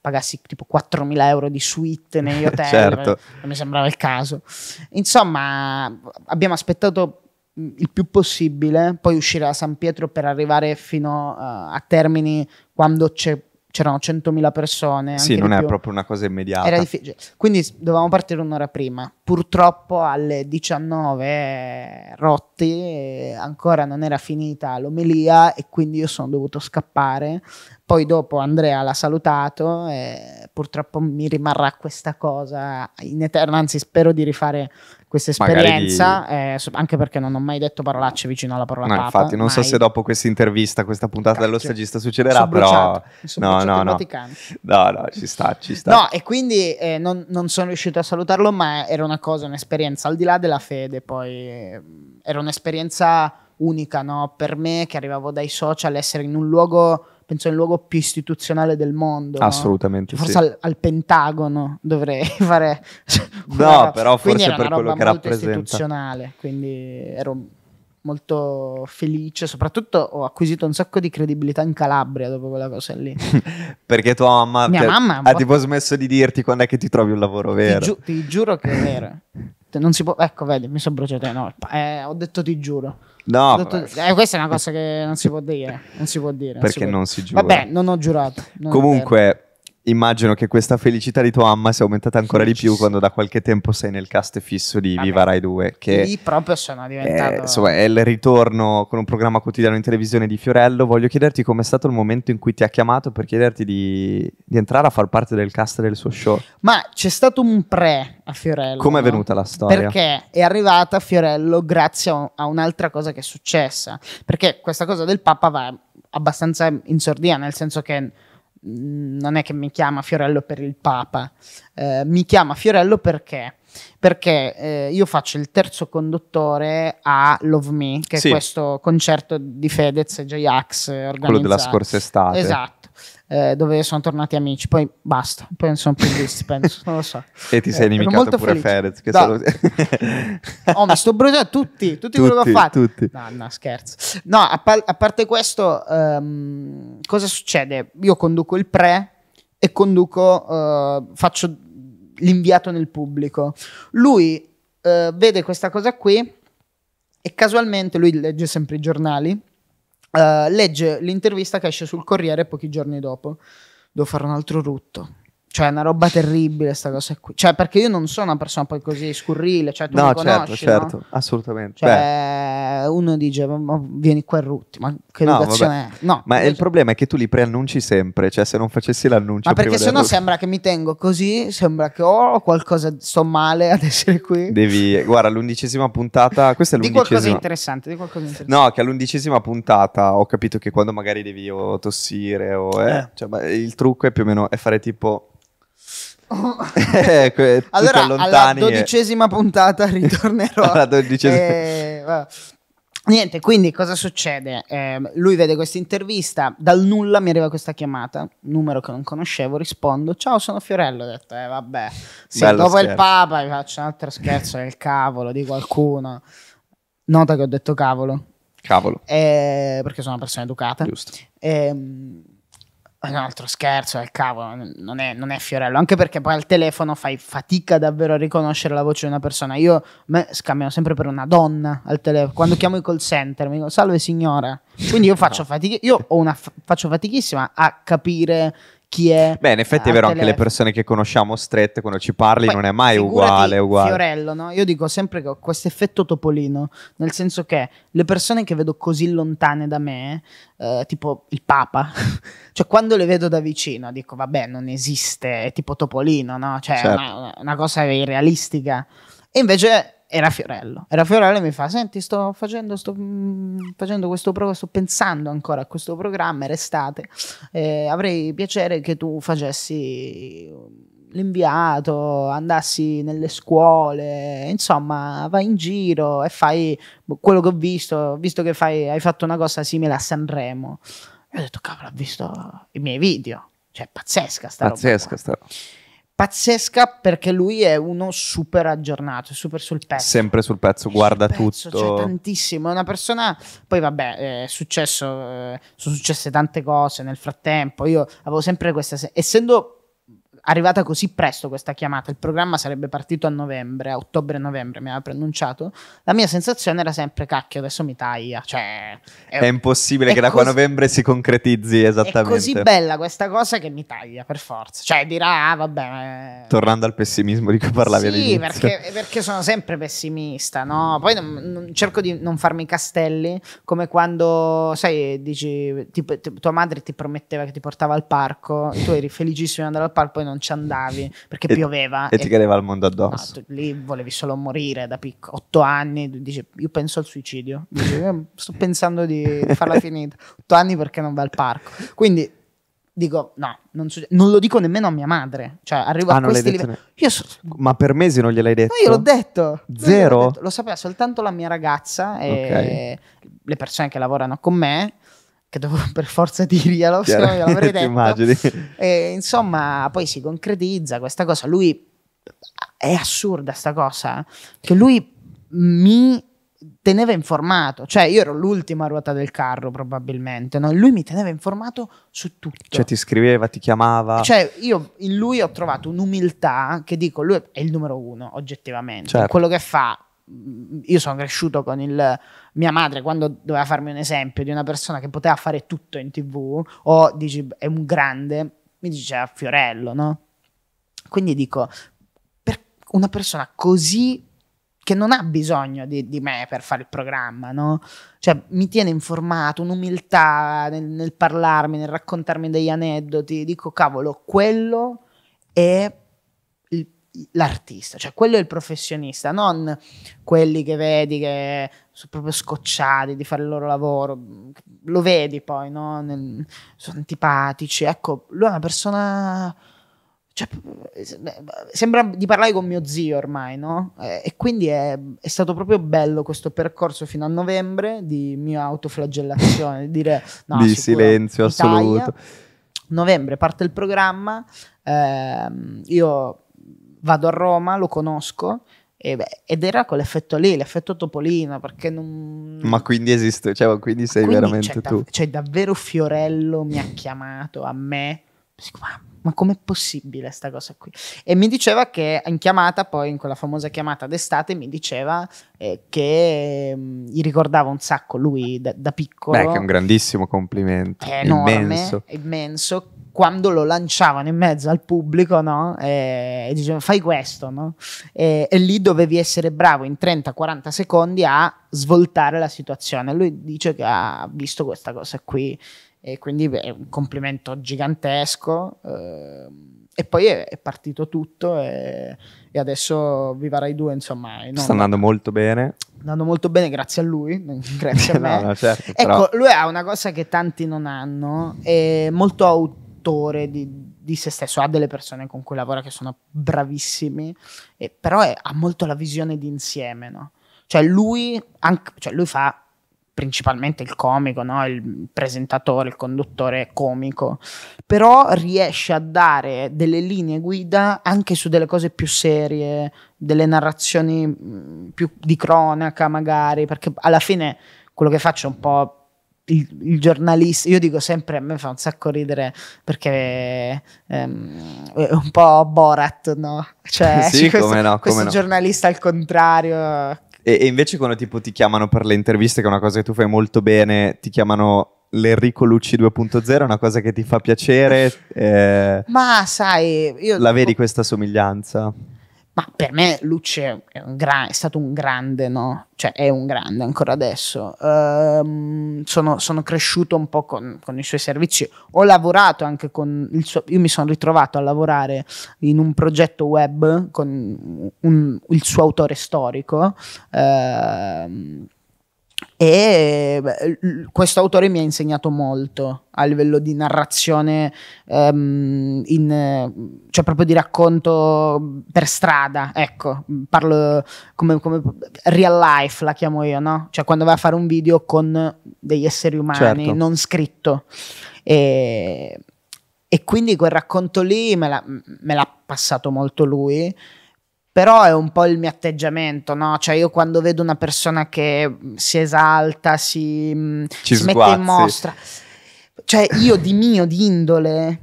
pagassi tipo 4.000 euro di suite negli <laughs> hotel, certo. non mi sembrava il caso. Insomma, abbiamo aspettato il più possibile, poi uscire da San Pietro per arrivare fino uh, a Termini quando c'è c'erano 100.000 persone. Sì, non è proprio una cosa immediata. Era difficile. Quindi dovevamo partire un'ora prima. Purtroppo alle 19 eh, rotte notte ancora non era finita l'omelia e quindi io sono dovuto scappare. Poi dopo Andrea l'ha salutato e purtroppo mi rimarrà questa cosa in eterno, anzi spero di rifare questa esperienza, di... eh, anche perché non ho mai detto parolacce vicino alla parola no, papa, Infatti, non mai. so se dopo questa intervista, questa puntata Cacchio. dello stagista succederà, però no, no, no. no, no, ci sta, ci sta. No, e quindi eh, non, non, sono riuscito a salutarlo, ma era una cosa, un'esperienza, al di là della fede, poi eh, era un'esperienza unica no? per me che arrivavo dai social, essere in un luogo, penso il luogo più istituzionale del mondo. Assolutamente. No? Forse sì. al, al, Pentagono dovrei <laughs> fare... no, roba. però forse era per una quello roba che rappresenta. istituzionale, quindi ero molto felice, soprattutto ho acquisito un sacco di credibilità in Calabria dopo quella cosa lì. <laughs> Perché tua mamma, Mia mamma ha, ha tipo smesso di dirti quando è che ti trovi un lavoro vero. Ti, giu- ti giuro che è vero. <laughs> Non si può, ecco, vedi, mi sono bruciato. No, eh, ho detto ti giuro. No, detto, eh, questa è una cosa che non si può dire. Non si può dire. Perché non si, non si giura? Vabbè, non ho giurato. Non Comunque, immagino che questa felicità di tua mamma sia aumentata ancora sì, di più sì. quando da qualche tempo sei nel cast fisso di Viva Rai 2. Che lì proprio sono diventato. È, eh, insomma, è il ritorno con un programma quotidiano in televisione di Fiorello. Voglio chiederti com'è stato il momento in cui ti ha chiamato per chiederti di, di entrare a far parte del cast del suo show. Ma c'è stato un pre a Fiorello. Com'è no? venuta la storia? Perché è arrivata a Fiorello grazie a un'altra cosa che è successa. Perché questa cosa del Papa va abbastanza in sordina, nel senso che Mm, non è che mi chiama Fiorello per il Papa, eh, mi chiama Fiorello perché? Perché eh, io faccio il terzo conduttore a Love Me, che sì. è questo concerto di Fedez e J-Ax organizzato. Quello della scorsa estate. Esatto eh, dove sono tornati amici. Poi basta, poi non sono più visti, penso, non lo so. E ti sei eh, nemicato pure Ferez. Che no. oh, ma sto bruciando tutti, tutti, tutti quello che ho fatto. Tutti. No, no, scherzo. No, a, par- a parte questo, um, cosa succede? Io conduco il pre e conduco, uh, faccio l'inviato nel pubblico. Lui uh, vede questa cosa qui e casualmente lui legge sempre i giornali eh, legge l'intervista che esce sul Corriere pochi giorni dopo. Devo fare un altro rutto. Cioè, è una roba terribile sta cosa qui. Cioè, perché io non sono una persona poi così scurrile, cioè tu no, mi certo, conosci, certo, no? certo, assolutamente. Cioè, Beh. uno dice "Ma vieni qua e rutti", ma che no, educazione vabbè. è? No. Ma invece... il problema è che tu li preannunci sempre, cioè se non facessi l'annuncio Ma perché sennò sembra che mi tengo così, sembra che ho oh, qualcosa sto male ad essere qui. Devi guarda, l'undicesima puntata, questa è l'undicesima. Di qualcosa interessante, di qualcosa interessante. No, che all'undicesima puntata ho capito che quando magari devi o tossire o eh, eh. Cioè, il trucco è più o meno è fare tipo eh, allora, alla dodicesima e... puntata ritornerò. <laughs> dodicesima... E... Eh, Niente, quindi cosa succede? Eh, lui vede questa intervista, dal nulla mi arriva questa chiamata, numero che non conoscevo, rispondo, ciao sono Fiorello, ho detto, eh vabbè, sì, dopo scherzo. il Papa vi faccio un altro scherzo del cavolo di qualcuno. Nota che ho detto cavolo. Cavolo. Eh, perché sono una persona educata. Giusto. Eh, un altro scherzo, è cavolo, non è, non è, Fiorello, anche perché poi al telefono fai fatica davvero a riconoscere la voce di una persona. Io me scambio sempre per una donna al telefono, quando chiamo i call center mi dico salve signora, quindi io faccio ah. fatica, io fa- faccio fatichissima a capire chi è. Beh, in effetti è vero, anche le persone che conosciamo strette, quando ci parli, Poi, non è mai uguale, uguale. Fiorello, no? Io dico sempre che ho questo effetto topolino, nel senso che le persone che vedo così lontane da me, eh, tipo il Papa, <laughs> cioè quando le vedo da vicino dico, vabbè, non esiste, è tipo topolino, no? Cioè, certo. è una, una cosa irrealistica. E invece era Fiorello. Era Fiorello e mi fa: Senti, sto facendo, sto, mm, facendo questo programma, sto pensando ancora a questo programma, era estate. Eh, avrei piacere che tu facessi l'inviato, andassi nelle scuole, insomma, vai in giro e fai quello che ho visto. visto che fai, hai fatto una cosa simile a Sanremo. E ho detto: cavolo, ho visto i miei video. Cioè, pazzesca sta pazzesca roba. Pazzesca sta roba pazzesca perché lui è uno super aggiornato, super sul pezzo. Sempre sul pezzo, guarda sul pezzo, tutto. Cioè, tantissimo, è una persona... Poi vabbè, è successo, eh, sono successe tante cose nel frattempo, io avevo sempre questa... Essendo arrivata così presto questa chiamata, il programma sarebbe partito a novembre, a ottobre-novembre mi aveva preannunciato, la mia sensazione era sempre cacchio, adesso mi taglia, cioè... È, è impossibile è che da qua a novembre si concretizzi esattamente. È così bella questa cosa che mi taglia, per forza. Cioè dirà, ah, vabbè... Eh". Tornando al pessimismo di cui parlavi sì, all'inizio. Sì, perché, perché, sono sempre pessimista, no? Poi non, non, cerco di non farmi castelli, come quando, sai, dici, tipo, tua madre ti prometteva che ti portava al parco, tu eri felicissimo di andare al parco, poi non non ci andavi perché e, pioveva. E, e, ti cadeva il mondo addosso. No, tu, lì volevi solo morire da piccolo. Otto anni, dice, io penso al suicidio. Dice, sto pensando di, farla <laughs> finita. Otto anni perché non va al parco. Quindi dico no, non, non, lo dico nemmeno a mia madre. Cioè, arrivo ah, a questi livelli. So- Ma per mesi non gliel'hai detto? No, io l'ho detto. Zero? L'ho detto. Lo sapeva soltanto la mia ragazza e okay. le persone che lavorano con me che dovevo <laughs> per forza dirglielo, se no l'avrei <laughs> detto. Immagini. E, insomma, poi si concretizza questa cosa. Lui è assurda sta cosa, che lui mi teneva informato, cioè io ero l'ultima ruota del carro probabilmente, no? lui mi teneva informato su tutto. Cioè ti scriveva, ti chiamava. Cioè io in lui ho trovato un'umiltà che dico, lui è il numero uno oggettivamente, certo. quello che fa io sono cresciuto con il mia madre quando doveva farmi un esempio di una persona che poteva fare tutto in tv o dici è un grande mi diceva Fiorello no quindi dico per una persona così che non ha bisogno di, di me per fare il programma no cioè mi tiene informato un'umiltà nel, nel parlarmi nel raccontarmi degli aneddoti dico cavolo quello è l'artista, cioè quello è il professionista, non quelli che vedi che sono proprio scocciati di fare il loro lavoro, lo vedi poi, no? Nel, sono antipatici, ecco, lui è una persona... Cioè, sembra di parlare con mio zio ormai, no? Eh, e quindi è, è, stato proprio bello questo percorso fino a novembre di mia autoflagellazione, di dire no, di silenzio Italia. assoluto. Novembre parte il programma, ehm, io vado a Roma, lo conosco, Beh, ed era quell'effetto lì, l'effetto Topolino, perché non... Ma quindi esiste, cioè, quindi sei quindi veramente c'è tu. Da, cioè, davvero Fiorello mi ha chiamato a me, ma, ma com'è possibile questa cosa qui? E mi diceva che in chiamata, poi in quella famosa chiamata d'estate, mi diceva eh, che eh, gli ricordava un sacco lui da, da, piccolo. Beh, che è un grandissimo complimento, È enorme, immenso. immenso quando lo lanciavano in mezzo al pubblico, no? E, dicevano fai questo, no? E, e, lì dovevi essere bravo in 30-40 secondi a svoltare la situazione. Lui dice che ha visto questa cosa qui e quindi è un complimento gigantesco. Ehm, e poi è, partito tutto e, e adesso Viva Rai 2 insomma non, sta andando molto bene andando molto bene grazie a lui <laughs> grazie a <laughs> me no, no, certo, ecco però... lui ha una cosa che tanti non hanno è molto autore di, di, se stesso, ha delle persone con cui lavora che sono bravissimi, e, però è, ha molto la visione d'insieme, no? Cioè lui, anche, cioè lui fa principalmente il comico, no? il presentatore, il conduttore comico, però riesce a dare delle linee guida anche su delle cose più serie, delle narrazioni mm, più di cronaca magari, perché alla fine quello che faccio è un po' il, il, giornalista, io dico sempre, a me fa un sacco ridere perché ehm, è un po' Borat, no? Cioè, <laughs> sì, <laughs> questo, come no, come questo no. giornalista al contrario. E, e, invece quando tipo ti chiamano per le interviste, che è una cosa che tu fai molto bene, ti chiamano l'Enrico Lucci 2.0, è una cosa che ti fa piacere? Eh, Ma sai, io... La vedi questa somiglianza? Ma per me Luce è, è stato un grande, no? Cioè è un grande ancora adesso. Ehm, sono, sono, cresciuto un po' con, con, i suoi servizi. Ho lavorato anche con il suo... Io mi sono ritrovato a lavorare in un progetto web con un, il suo autore storico. Ehm, e questo autore mi ha insegnato molto a livello di narrazione, um, in, cioè proprio di racconto per strada, ecco, parlo come, come, real life la chiamo io, no? Cioè quando vai a fare un video con degli esseri umani, certo. non scritto. E, e, quindi quel racconto lì me l'ha, me l'ha passato molto lui però è un po' il mio atteggiamento, no? Cioè io quando vedo una persona che mm, si esalta, si, mm, Ci si mette in mostra, cioè io di mio, di indole,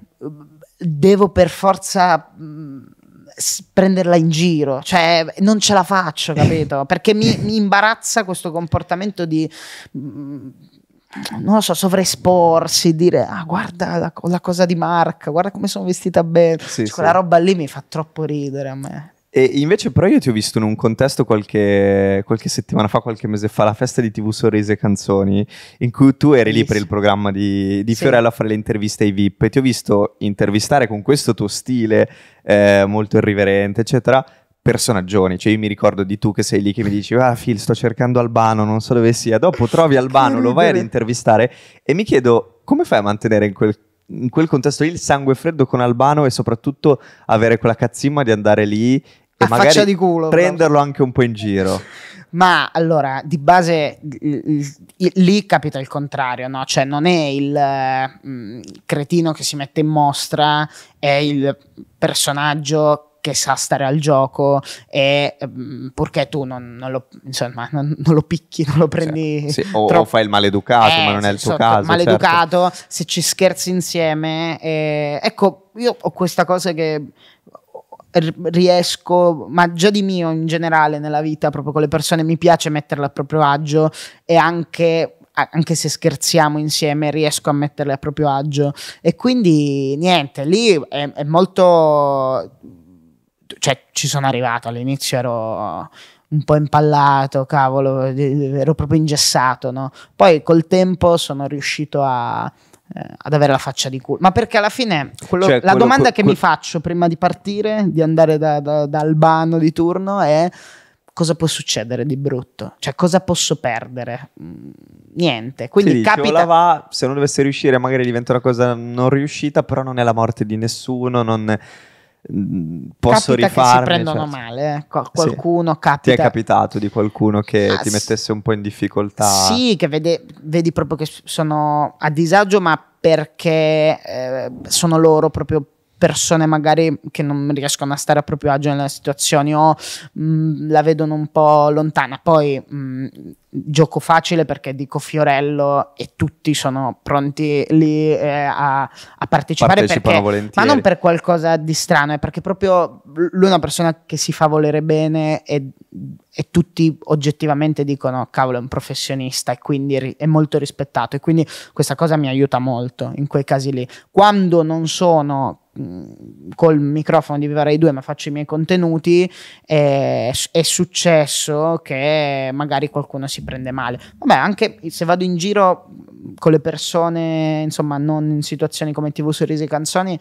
devo per forza mm, prenderla in giro, cioè non ce la faccio, capito? <laughs> Perché mi, mi imbarazza questo comportamento di non lo so, sovraesporsi, dire ah guarda la, la cosa di Marca, guarda come sono vestita bene, sì, cioè, sì. quella roba lì mi fa troppo ridere a me. E invece, però, io ti ho visto in un contesto qualche, qualche, settimana fa, qualche mese fa, la festa di TV Sorrise e Canzoni, in cui tu eri lì per il programma di, di sì. Fiorella a fare le interviste ai VIP. E ti ho visto intervistare con questo tuo stile eh, molto irriverente, eccetera. Personaggioni, cioè io mi ricordo di tu che sei lì che mi dici Ah Phil sto cercando Albano, non so dove sia Dopo trovi <laughs> Albano, lo vai ad intervistare E mi chiedo come fai a mantenere in quel in quel contesto lì il sangue freddo con Albano e soprattutto avere quella cazzimma di andare lì a faccia di culo. Prenderlo però. anche un po' in giro. <laughs> Ma allora, di base lì capita il contrario, no? Cioè non è mm, il cretino che si mette in mostra, è il personaggio che sa stare al gioco e mm, purché tu non, non, lo, insomma, non, non, lo, picchi, non lo prendi. Certo, sì. o, troppo... o, fai il maleducato, eh, ma non è il tuo eh, so, caso. Certo. Maleducato, certo. se ci scherzi insieme. Eh, ecco, io ho questa cosa che riesco, ma già di mio in generale nella vita, proprio con le persone, mi piace metterle a proprio agio e anche anche se scherziamo insieme, riesco a metterle a proprio agio. E quindi niente, lì è, è molto. Cioè, ci sono arrivato all'inizio ero un po' impallato, cavolo, ero proprio ingessato, no? Poi col tempo sono riuscito a, ad avere la faccia di culo. Ma perché alla fine quello, cioè, la quello, domanda que- che que- mi faccio prima di partire, di andare da, da, da, Albano di turno è cosa può succedere di brutto? Cioè cosa posso perdere? Mm, niente. Quindi sì, capita... va, se non dovesse riuscire magari diventa una cosa non riuscita, però non è la morte di nessuno, non... È posso capita rifarmi. Che si prendono cioè. male, eh. qualcuno sì. capita. Ti è capitato di qualcuno che ah, ti mettesse un po' in difficoltà? Sì, che vede, vedi proprio che sono a disagio, ma perché eh, sono loro proprio persone magari che non riescono a stare a proprio agio nelle situazioni o mh, mm, la vedono un po' lontana. Poi mh, mm, gioco facile perché dico Fiorello e tutti sono pronti lì eh, a, a, partecipare, perché, ma non per qualcosa di strano, è perché proprio lui è una persona che si fa volere bene e, e tutti oggettivamente dicono cavolo è un professionista e quindi è molto rispettato e quindi questa cosa mi aiuta molto in quei casi lì. Quando non sono col microfono di Viva 2 ma faccio i miei contenuti è, è successo che magari qualcuno si prende male vabbè anche se vado in giro con le persone insomma non in situazioni come tv sorrisi e canzoni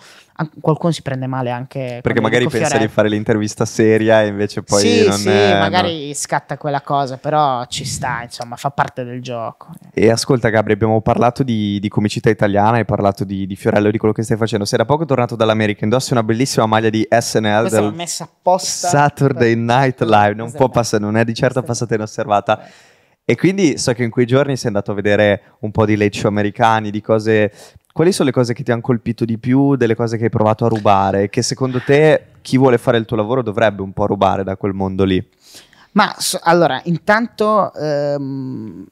qualcuno si prende male anche perché magari pensa Fiorello. di fare l'intervista seria e invece poi sì, non sì, è, magari no. scatta quella cosa però ci sta insomma fa parte del gioco e ascolta Gabri abbiamo parlato di, di comicità italiana hai parlato di, di Fiorello di quello che stai facendo sei da poco tornato da dall'America, indossi una bellissima maglia di SNL Questa del messa apposta Saturday Night Live, non, può passare, non è di certo passata inosservata. E quindi so che in quei giorni sei andato a vedere un po' di late americani, di cose... Quali sono le cose che ti hanno colpito di più, delle cose che hai provato a rubare, che secondo te chi vuole fare il tuo lavoro dovrebbe un po' rubare da quel mondo lì? Ma so, allora, intanto... Ehm,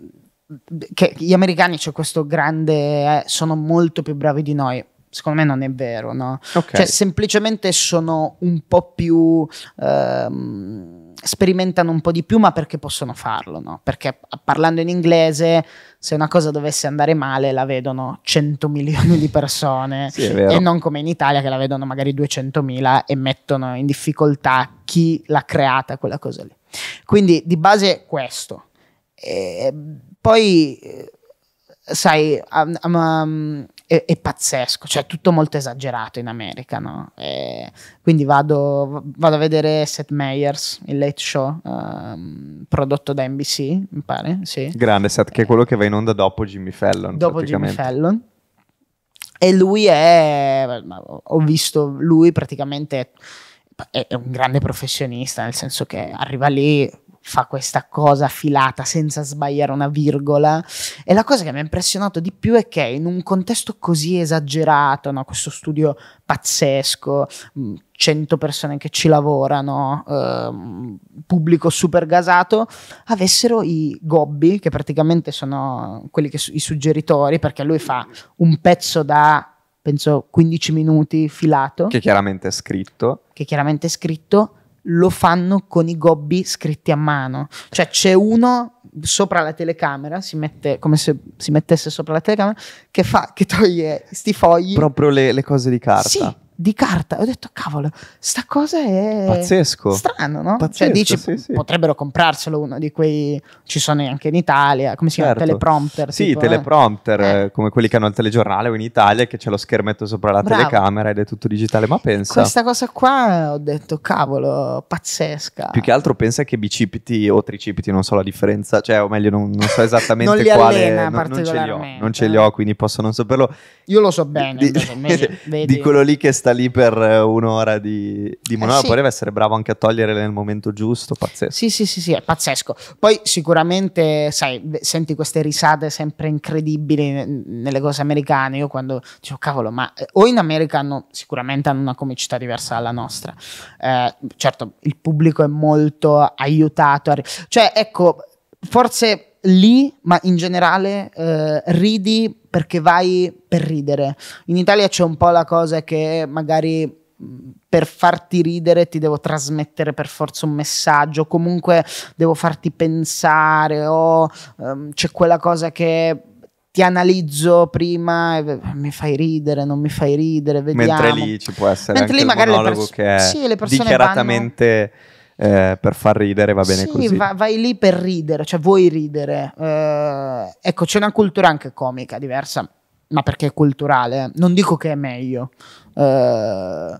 che gli americani c'è cioè questo grande eh, sono molto più bravi di noi secondo me non è vero, no? Okay. Cioè, semplicemente sono un po' più... Ehm, sperimentano un po' di più, ma perché possono farlo, no? Perché parlando in inglese, se una cosa dovesse andare male, la vedono 100 milioni di persone, <laughs> sì, e non come in Italia che la vedono magari 200 mila e mettono in difficoltà chi l'ha creata quella cosa lì. Quindi di base questo. E poi eh, sai, um, um, è, è, pazzesco, cioè tutto molto esagerato in America, no? E quindi vado, vado, a vedere Seth Meyers, il late show um, prodotto da NBC, mi pare, sì. Grande Seth, che è eh. quello che va in onda dopo Jimmy Fallon. Dopo Jimmy Fallon. E lui è, ho visto, lui praticamente è, è un grande professionista, nel senso che arriva lì, fa questa cosa filata senza sbagliare una virgola e la cosa che mi ha impressionato di più è che in un contesto così esagerato, no? questo studio pazzesco, 100 mm, persone che ci lavorano, ehm, pubblico super gasato, avessero i gobbi, che praticamente sono quelli che su- i suggeritori, perché lui fa un pezzo da penso 15 minuti filato. Che chiaramente è scritto. Che chiaramente è scritto lo fanno con i gobbi scritti a mano. Cioè c'è uno sopra la telecamera, si mette come se si mettesse sopra la telecamera, che, fa, che toglie questi fogli. Proprio le, le cose di carta. Sì, di carta. Ho detto, cavolo, sta cosa è Pazzesco. strano, no? Cioè, Pazzesco, cioè, dici, sì, sì. potrebbero comprarselo uno di quei, ci sono anche in Italia, come si certo. chiama? Teleprompter. Sì, tipo, eh. teleprompter, eh. eh. come quelli che hanno il telegiornale o in Italia, che c'è lo schermetto sopra la Bravo. telecamera ed è tutto digitale, ma pensa... Questa cosa qua ho detto, cavolo, pazzesca. Più che altro pensa che bicipiti o tricipiti, non so la differenza, cioè, o meglio, non, non so <laughs> esattamente non quale... Allena, non, non ce li ho, non ce li ho, quindi posso non saperlo. Io lo so bene, di, invece, <laughs> di quello lì che sta lì per eh, un'ora di, di eh, monologo, eh sì. deve essere bravo anche a toglierle nel momento giusto, pazzesco. Sì, sì, sì, sì, è pazzesco. Poi sicuramente, sai, senti queste risate sempre incredibili nelle cose americane, io quando dico cavolo, ma eh, o in America hanno, sicuramente hanno una comicità diversa dalla nostra, eh, certo il pubblico è molto aiutato, a... cioè ecco, forse lì, ma in generale eh, ridi perché vai per ridere. In Italia c'è un po' la cosa che magari per farti ridere ti devo trasmettere per forza un messaggio, comunque devo farti pensare o um, c'è quella cosa che ti analizzo prima e ah, mi fai ridere, non mi fai ridere, vediamo. Mentre lì ci può essere Mentre anche lì magari le, pers- che sì, le persone dichiaratamente... Vanno eh, per far ridere, va bene sì, così. Sì, va, vai lì per ridere, cioè vuoi ridere. Eh, ecco, c'è una cultura anche comica diversa, ma perché è culturale. Eh. Non dico che è meglio. Eh,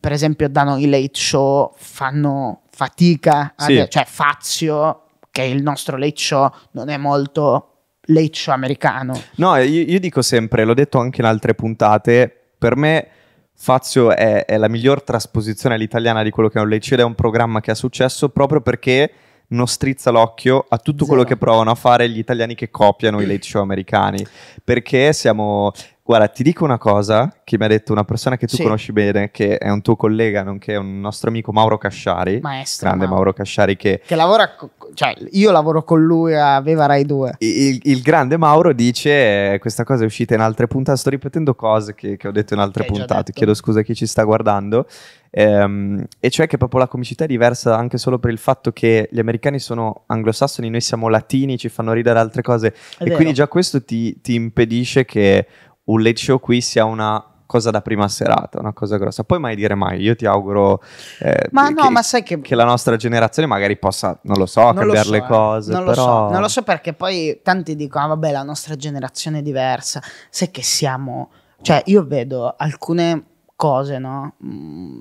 per esempio, da noi late show fanno fatica, sì. cioè Fazio, che il nostro late show non è molto late show americano. No, io, io dico sempre, l'ho detto anche in altre puntate, per me Fazio è, è la miglior trasposizione all'italiana di quello che è un ed è un programma che ha successo proprio perché non strizza l'occhio a tutto Zero. quello che provano a fare gli italiani che copiano i late show americani perché siamo Guarda, ti dico una cosa che mi ha detto una persona che tu sì. conosci bene, che è un tuo collega, nonché un nostro amico Mauro Casciari. Maestro. Grande Mauro, Mauro Casciari che... Che lavora, co- cioè io lavoro con lui a Veva Rai 2. Il, il grande Mauro dice, eh, questa cosa è uscita in altre puntate, sto ripetendo cose che, che ho detto in altre puntate, chiedo scusa a chi ci sta guardando, ehm, e cioè che proprio la comicità è diversa anche solo per il fatto che gli americani sono anglosassoni, noi siamo latini, ci fanno ridere altre cose, è e vero. quindi già questo ti, ti impedisce che un late show qui sia una cosa da prima serata, una cosa grossa. Poi mai dire mai, io ti auguro eh, ma no, che, ma sai che... che la nostra generazione magari possa, non lo so, non cambiare lo so, le eh. cose. Non, però... lo so, non lo so perché poi tanti dicono, ah, vabbè, la nostra generazione è diversa. Sai che siamo... Cioè, io vedo alcune cose, no? Mm,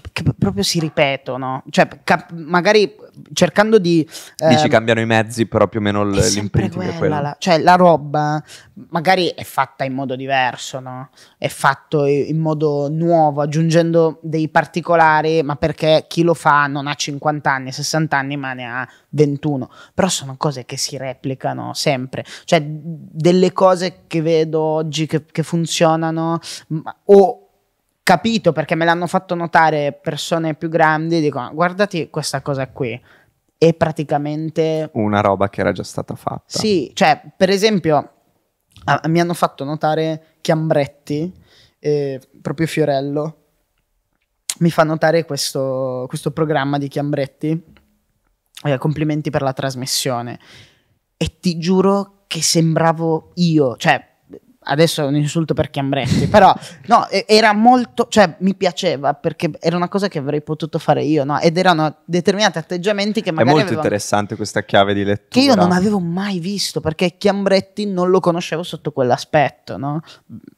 che, che proprio si ripetono, cioè cap- magari cercando di... Eh, Dici ehm, cambiano i mezzi, però più o meno l- l'imprinting è quello. La, cioè la roba magari è fatta in modo diverso, no? è fatto in modo nuovo, aggiungendo dei particolari, ma perché chi lo fa non ha 50 anni, 60 anni, ma ne ha 21. Però sono cose che si replicano sempre, cioè delle cose che vedo oggi che, che funzionano, ma, o capito perché me l'hanno fatto notare persone più grandi, dicono ah, guardati questa cosa qui. È praticamente... Una roba che era già stata fatta. Sì, cioè per esempio a, mi hanno fatto notare Chiambretti, eh, proprio Fiorello, mi fa notare questo, questo programma di Chiambretti, eh, complimenti per la trasmissione, e ti giuro che sembravo io, cioè adesso è un insulto per Chiambretti, però <laughs> no, era molto, cioè mi piaceva perché era una cosa che avrei potuto fare io, no? Ed erano determinati atteggiamenti che magari... È molto avevamo, interessante questa chiave di lettura. Che io non avevo mai visto perché Chiambretti non lo conoscevo sotto quell'aspetto, no?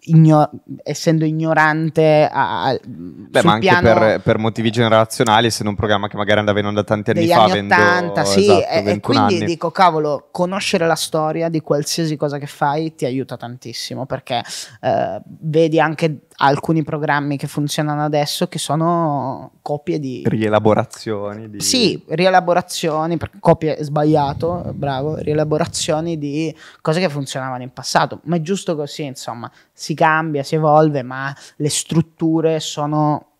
Igno- essendo ignorante a, a Beh, ma anche per, per, motivi generazionali, essendo un programma che magari andava in onda tanti anni fa, anni 80, sì, esatto, e, e, quindi anni. dico cavolo, conoscere la storia di qualsiasi cosa che fai ti aiuta tantissimo benissimo perché eh, vedi anche alcuni programmi che funzionano adesso che sono copie di rielaborazioni di... sì rielaborazioni perché copie sbagliato bravo rielaborazioni di cose che funzionavano in passato ma è giusto così insomma si cambia si evolve ma le strutture sono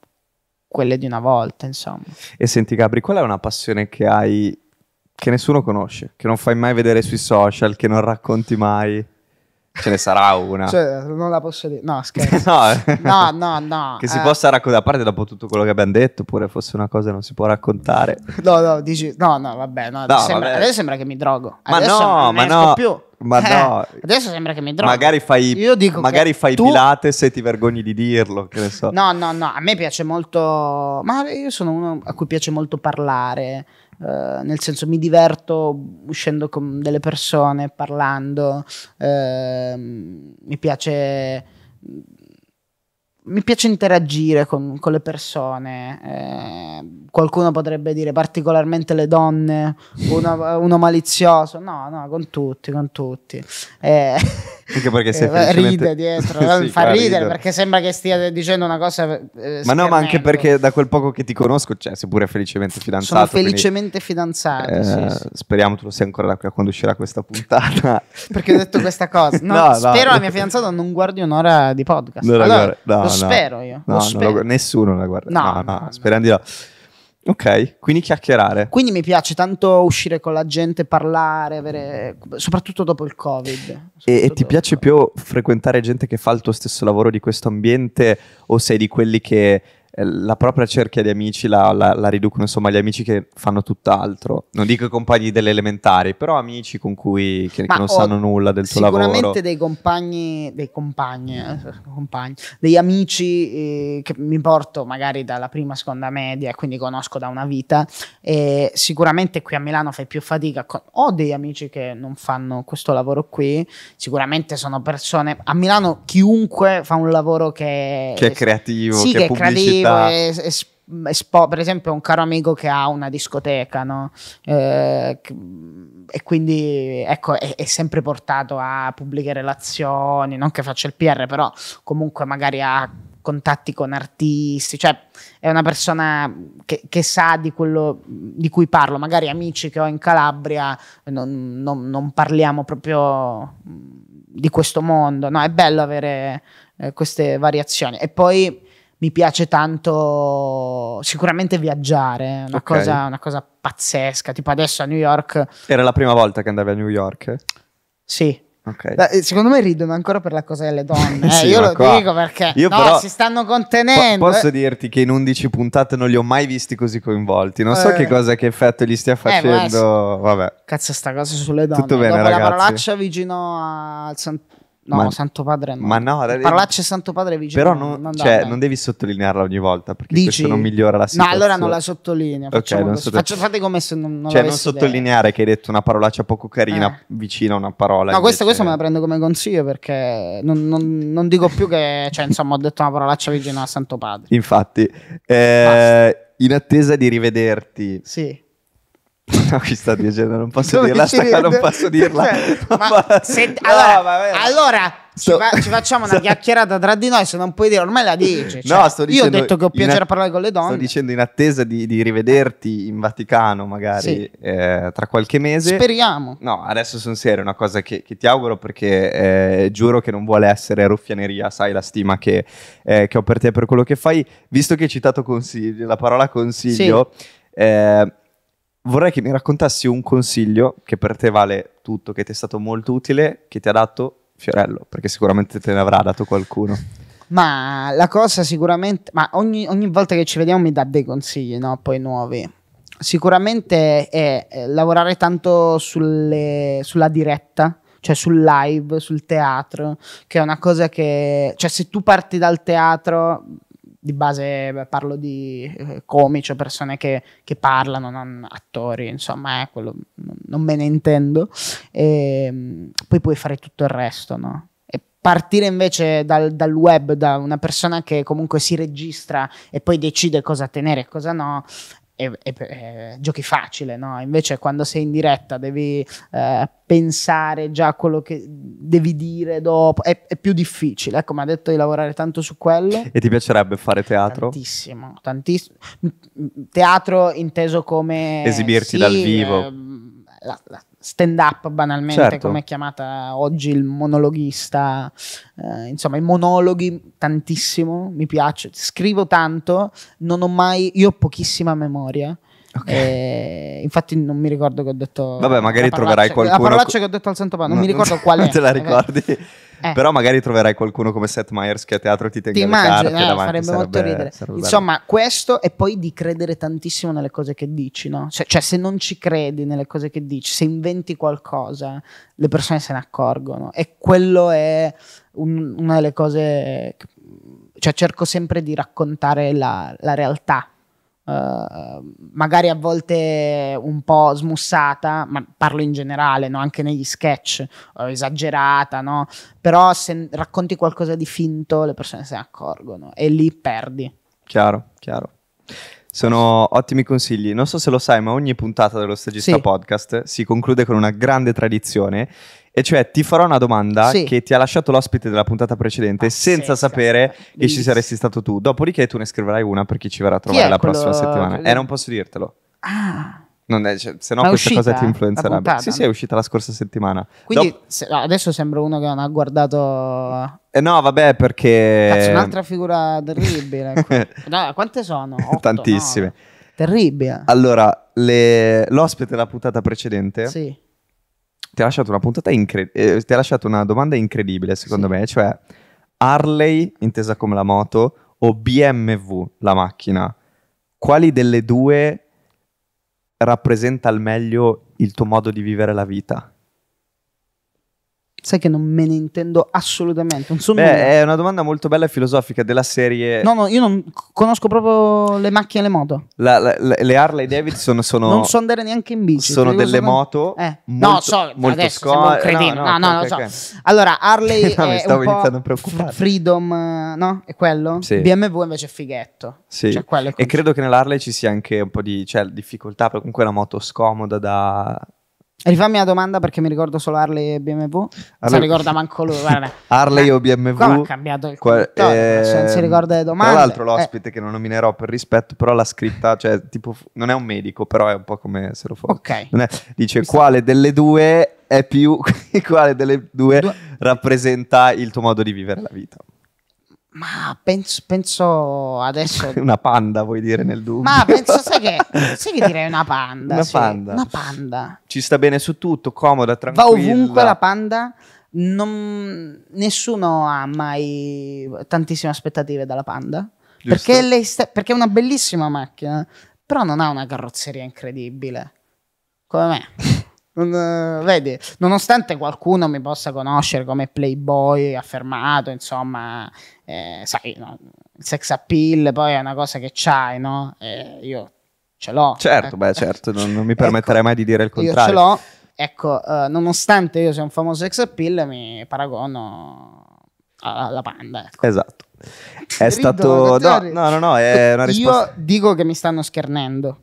quelle di una volta insomma e senti Gabri qual è una passione che hai che nessuno conosce che non fai mai vedere sui social che non racconti mai Ce ne sarà una. Cioè, non la posso dire. No, scherzo. <laughs> no. no, no, no. Che si eh. possa raccontare, a parte dopo tutto quello che abbiamo detto, oppure fosse una cosa che non si può raccontare. No, no, dici, no, no, vabbè, no, no sembra, vabbè. adesso, sembra, che mi drogo. Ma adesso no, ma no. Più. Ma eh, adesso sembra che mi drogo. Magari fai, Io dico magari fai tu... Pilate se ti vergogni di dirlo. Che ne so. No, no, no. A me piace molto. Ma io sono uno a cui piace molto parlare. Uh, nel senso mi diverto uscendo con delle persone, parlando, uh, mi piace mi piace interagire con, con le persone. Eh, qualcuno potrebbe dire particolarmente le donne, uno, uno, malizioso. No, no, con tutti, con tutti. Eh, <laughs> Anche perché eh, se eh, ride dietro, <laughs> sì, fa ridere, ridere perché sembra che stia dicendo una cosa. Eh, ma no, ma anche perché da quel poco che ti conosco, cioè, sei pure felicemente fidanzato. Sono felicemente quindi, fidanzato. Eh, sì, sì. Speriamo tu lo sia ancora da qui quando uscirà questa puntata. <laughs> perché ho detto questa cosa. <laughs> No, no, spero no, la mia fidanzata non guardi un'ora di podcast. Allora, guarda, lo spero io. Lo spero. Lo, nessuno la guarda. No, no, sperando di no. Ok, quindi chiacchierare. Quindi mi piace tanto uscire con la gente, parlare, avere... soprattutto dopo il Covid. E, e, ti piace più frequentare gente che fa il tuo stesso lavoro di questo ambiente o sei di quelli che eh, la propria cerchia di amici la, la, la, riducono insomma agli amici che fanno tutt'altro. Non dico i compagni delle elementari, però amici con cui che, che non sanno nulla del tuo lavoro. Sicuramente dei compagni, dei compagni, eh, compagni dei amici eh, che mi porto magari dalla prima, seconda media, quindi conosco da una vita. E sicuramente qui a Milano fai più fatica. Con, ho dei amici che non fanno questo lavoro qui. Sicuramente sono persone. A Milano chiunque fa un lavoro che, che è creativo, sì, che, è pubblicitario. Creativo, sta... e, e Espo, per esempio, un caro amico che ha una discoteca, no? eh, e quindi ecco, è, è, sempre portato a pubbliche relazioni, non che faccia il PR, però comunque magari ha contatti con artisti, cioè è una persona che, che sa di quello di cui parlo, magari amici che ho in Calabria non, non, non parliamo proprio di questo mondo, no? È bello avere eh, queste variazioni. E poi mi piace tanto sicuramente viaggiare, una, okay. cosa, una, cosa, pazzesca. Tipo adesso a New York. Era la prima volta che andavi a New York? Sì. Okay. Eh, secondo me ridono ancora per la cosa delle donne. <laughs> Eh, sì, io lo qua. dico perché io no, però, si stanno contenendo. Po- eh. posso dirti che in 11 puntate non li ho mai visti così coinvolti. Non so che eh. cosa, che effetto gli stia facendo. Beh, Vabbè. Cazzo, sta cosa sulle donne. Tutto bene, Dopo ragazzi. la parolaccia vicino al, san- No, ma, Santo Padre no. Ma no, dai, parlarci Santo Padre vicino. Però non, non, cioè, non, devi sottolinearla ogni volta perché Dici? questo non migliora la situazione. No, allora non la sottolinea. Okay, non sotto... Faccio, fate come se non, non Cioè, non sottolineare idea. che hai detto una parolaccia poco carina eh. vicino a una parola. No, questa, questa me la prendo come consiglio perché non, dico più che, cioè, insomma, ho detto una parolaccia vicino a Santo Padre. Infatti, eh, in attesa di rivederti. Sì <laughs> No, qui sta dicendo, non posso dirla, sta, non posso dirla. Cioè, <laughs> ma, ma, se, allora, no, allora ci, fa, ci, facciamo una <laughs> chiacchierata tra di noi, se non puoi dire, ormai la dici. Cioè, no, sto dicendo, io ho detto che ho piacere a parlare con le donne. Sto dicendo in attesa di, di rivederti in Vaticano magari sì. eh, tra qualche mese. Speriamo. No, adesso sono serio, è una cosa che, che, ti auguro perché eh, giuro che non vuole essere ruffianeria, sai la stima che, eh, che, ho per te per quello che fai. Visto che hai citato consiglio, la parola consiglio... Sì. Eh, vorrei che mi raccontassi un consiglio che per te vale tutto, che ti è stato molto utile, che ti ha dato Fiorello, perché sicuramente te ne avrà dato qualcuno. Ma la cosa sicuramente, ma ogni, ogni volta che ci vediamo mi dà dei consigli, no? Poi nuovi. Sicuramente è lavorare tanto sulle, sulla diretta, cioè sul live, sul teatro, che è una cosa che, cioè se tu parti dal teatro di base parlo di eh, comici o persone che, che, parlano, non attori, insomma, eh, quello, non me ne intendo. E, ehm, poi puoi fare tutto il resto, no? E partire invece dal, dal, web, da una persona che comunque si registra e poi decide cosa tenere e cosa no, e, e, e, giochi facile, no? Invece quando sei in diretta devi eh, pensare già a quello che devi dire dopo, è, è più difficile, ecco, mi ha detto di lavorare tanto su quello. E ti piacerebbe fare teatro? Tantissimo, tantissimo. Teatro inteso come... Esibirti sì, dal vivo. Eh, la, la, stand up banalmente certo. come è chiamata oggi il monologhista eh, insomma i monologhi tantissimo mi piace scrivo tanto non ho mai io ho pochissima memoria Okay. Eh, infatti non mi ricordo che ho detto. Vabbè, magari troverai qualcuno. La parolaccia che ho detto al Santo Padre, non no, mi ricordo qual è. te la ricordi? <laughs> Eh. Però magari troverai qualcuno come Seth Meyers che a teatro ti tenga ti immagini, carte eh, davanti. Farebbe sarebbe, molto ridere. Insomma, bello. questo e poi di credere tantissimo nelle cose che dici, no? Cioè, cioè, se non ci credi nelle cose che dici, se inventi qualcosa, le persone se ne accorgono. E quello è un, una delle cose... Che, cioè, cerco sempre di raccontare la, la realtà eh, magari a volte un po' smussata, ma parlo in generale, no? anche negli sketch, eh, esagerata, no? però se racconti qualcosa di finto le persone se ne accorgono e lì perdi. Chiaro, chiaro. Sono ottimi consigli. Non so se lo sai, ma ogni puntata dello stagista sì. podcast si conclude con una grande tradizione e cioè ti farò una domanda sì. che ti ha lasciato l'ospite della puntata precedente ah, senza, esatto. sapere bellissimo. che ci saresti stato tu. Dopodiché tu ne scriverai una per chi ci verrà a trovare la quello... prossima settimana. Eh, non posso dirtelo. Ah. È, cioè, se no questa uscita, cosa ti influenzerebbe. sì, sì, è uscita la scorsa settimana. Quindi Dop- se, adesso sembra uno che non ha guardato... Eh no, vabbè, perché... Cazzo, un'altra figura terribile. Ecco. <laughs> no, quante sono? Otto, Tantissime. No? Terribile. Allora, le... l'ospite della puntata precedente... Sì ti ha lasciato una puntata incredibile, eh, ti ha lasciato una domanda incredibile secondo sì. me, cioè Harley intesa come la moto o BMW la macchina, quali delle due rappresenta al meglio il tuo modo di vivere la vita? Sai che non me ne intendo assolutamente. Non sono Beh, è una domanda molto bella e filosofica della serie. No, no, io non conosco proprio le macchine e le moto. La, la, la, le Harley Davidson sono. non so andare neanche in bici. Sono cioè, delle sono... moto. Eh. Molto, no, so. Molto scomodo. No, no, no, no okay, so. Okay. Allora, <laughs> Harley. no, mi stavo iniziando a Freedom, no? È quello? Sì. BMW invece è fighetto. Sì. Cioè, è e credo che nell'Harley ci sia anche un po' di cioè, difficoltà. Perché comunque è una moto scomoda da Rifammi la domanda perché mi ricordo solo Harley e BMW. Non Harley... si ricorda manco lui. <laughs> Harley o BMW? Qua ha cambiato il Qua... cioè, eh, non si ricorda le domande. Tra l'altro, eh. l'ospite eh. che non nominerò per rispetto, però l'ha scritta, cioè, tipo, non è un medico, però è un po' come se lo fosse. Ok. È... Dice Questo... quale delle due è più, <laughs> quale delle due, due rappresenta il tuo modo di vivere la vita? Ma penso, penso adesso. <laughs> una panda vuoi dire nel dubbio? Ma penso, sai che, <laughs> sai che direi una panda. Una, sì. panda. una panda. Ci sta bene su tutto, comoda, tranquilla. Va ovunque la panda. Non, nessuno ha mai tantissime aspettative dalla panda. Perché, lei sta, perché è una bellissima macchina, però non ha una carrozzeria incredibile. Come me. Non, eh, vedi, nonostante qualcuno mi possa conoscere come playboy affermato, insomma, eh, sai, no, il sex appeal poi è una cosa che c'hai, no? Eh, io ce l'ho. Certo, beh, ecco. certo, non, non mi permetterei ecco, mai di dire il contrario. Io ce l'ho, ecco, eh, nonostante io sia un famoso sex appeal, mi paragono alla panda. Ecco. Esatto. È Rido, stato... No, no, no, no, è una risposta. Io dico che mi stanno schernendo.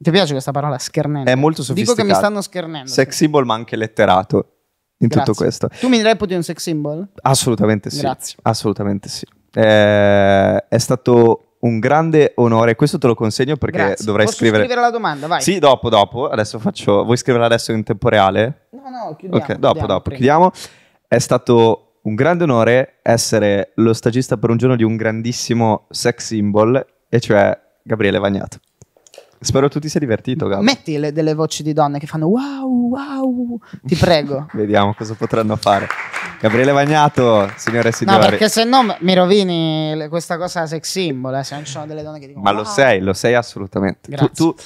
Ti piace questa parola schernendo? È molto sofisticato. Dico che mi stanno schernendo. Sex symbol, ma anche letterato in Grazie. tutto questo. Tu mi reputi un sex symbol? Assolutamente sì. Grazie. Assolutamente sì. Eh, è stato un grande onore. Questo te lo consegno perché Grazie. dovrai Posso scrivere. scrivere la domanda, vai. Sì, dopo, dopo. Adesso faccio. Vuoi scriverla adesso in tempo reale? No, no, chiudiamo. Ok, dopo, chiudiamo, dopo. Chiudiamo. È stato un grande onore essere lo stagista per un giorno di un grandissimo sex symbol, e cioè Gabriele Vagnato. Spero tu ti sia divertito, Gab. Metti le, delle voci di donne che fanno wow, wow, ti prego. <laughs> Vediamo cosa potranno fare. Gabriele Vagnato, signore e signori. No, perché se no mi rovini questa cosa sex symbol, eh, se non ci sono delle donne che dicono Ma wow. lo sei, lo sei assolutamente. Grazie. Tu, tu,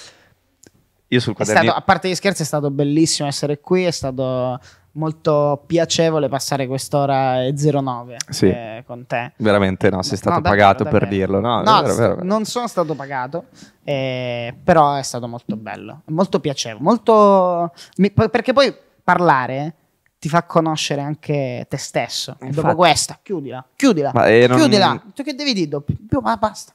io sul quadernino... Stato, a parte gli scherzi è stato bellissimo essere qui, è stato molto piacevole passare quest'ora e 09 sì. eh, con te. Veramente no, sei stato no, davvero, pagato davvero. per dirlo. No, no davvero, vero, non sono stato pagato, eh, però è stato molto bello, molto piacevole, molto... Mi, perché poi parlare ti fa conoscere anche te stesso. Infatti. Dopo questa, chiudila, chiudila, eh, chiudila. Non... Tu che devi dire ma basta.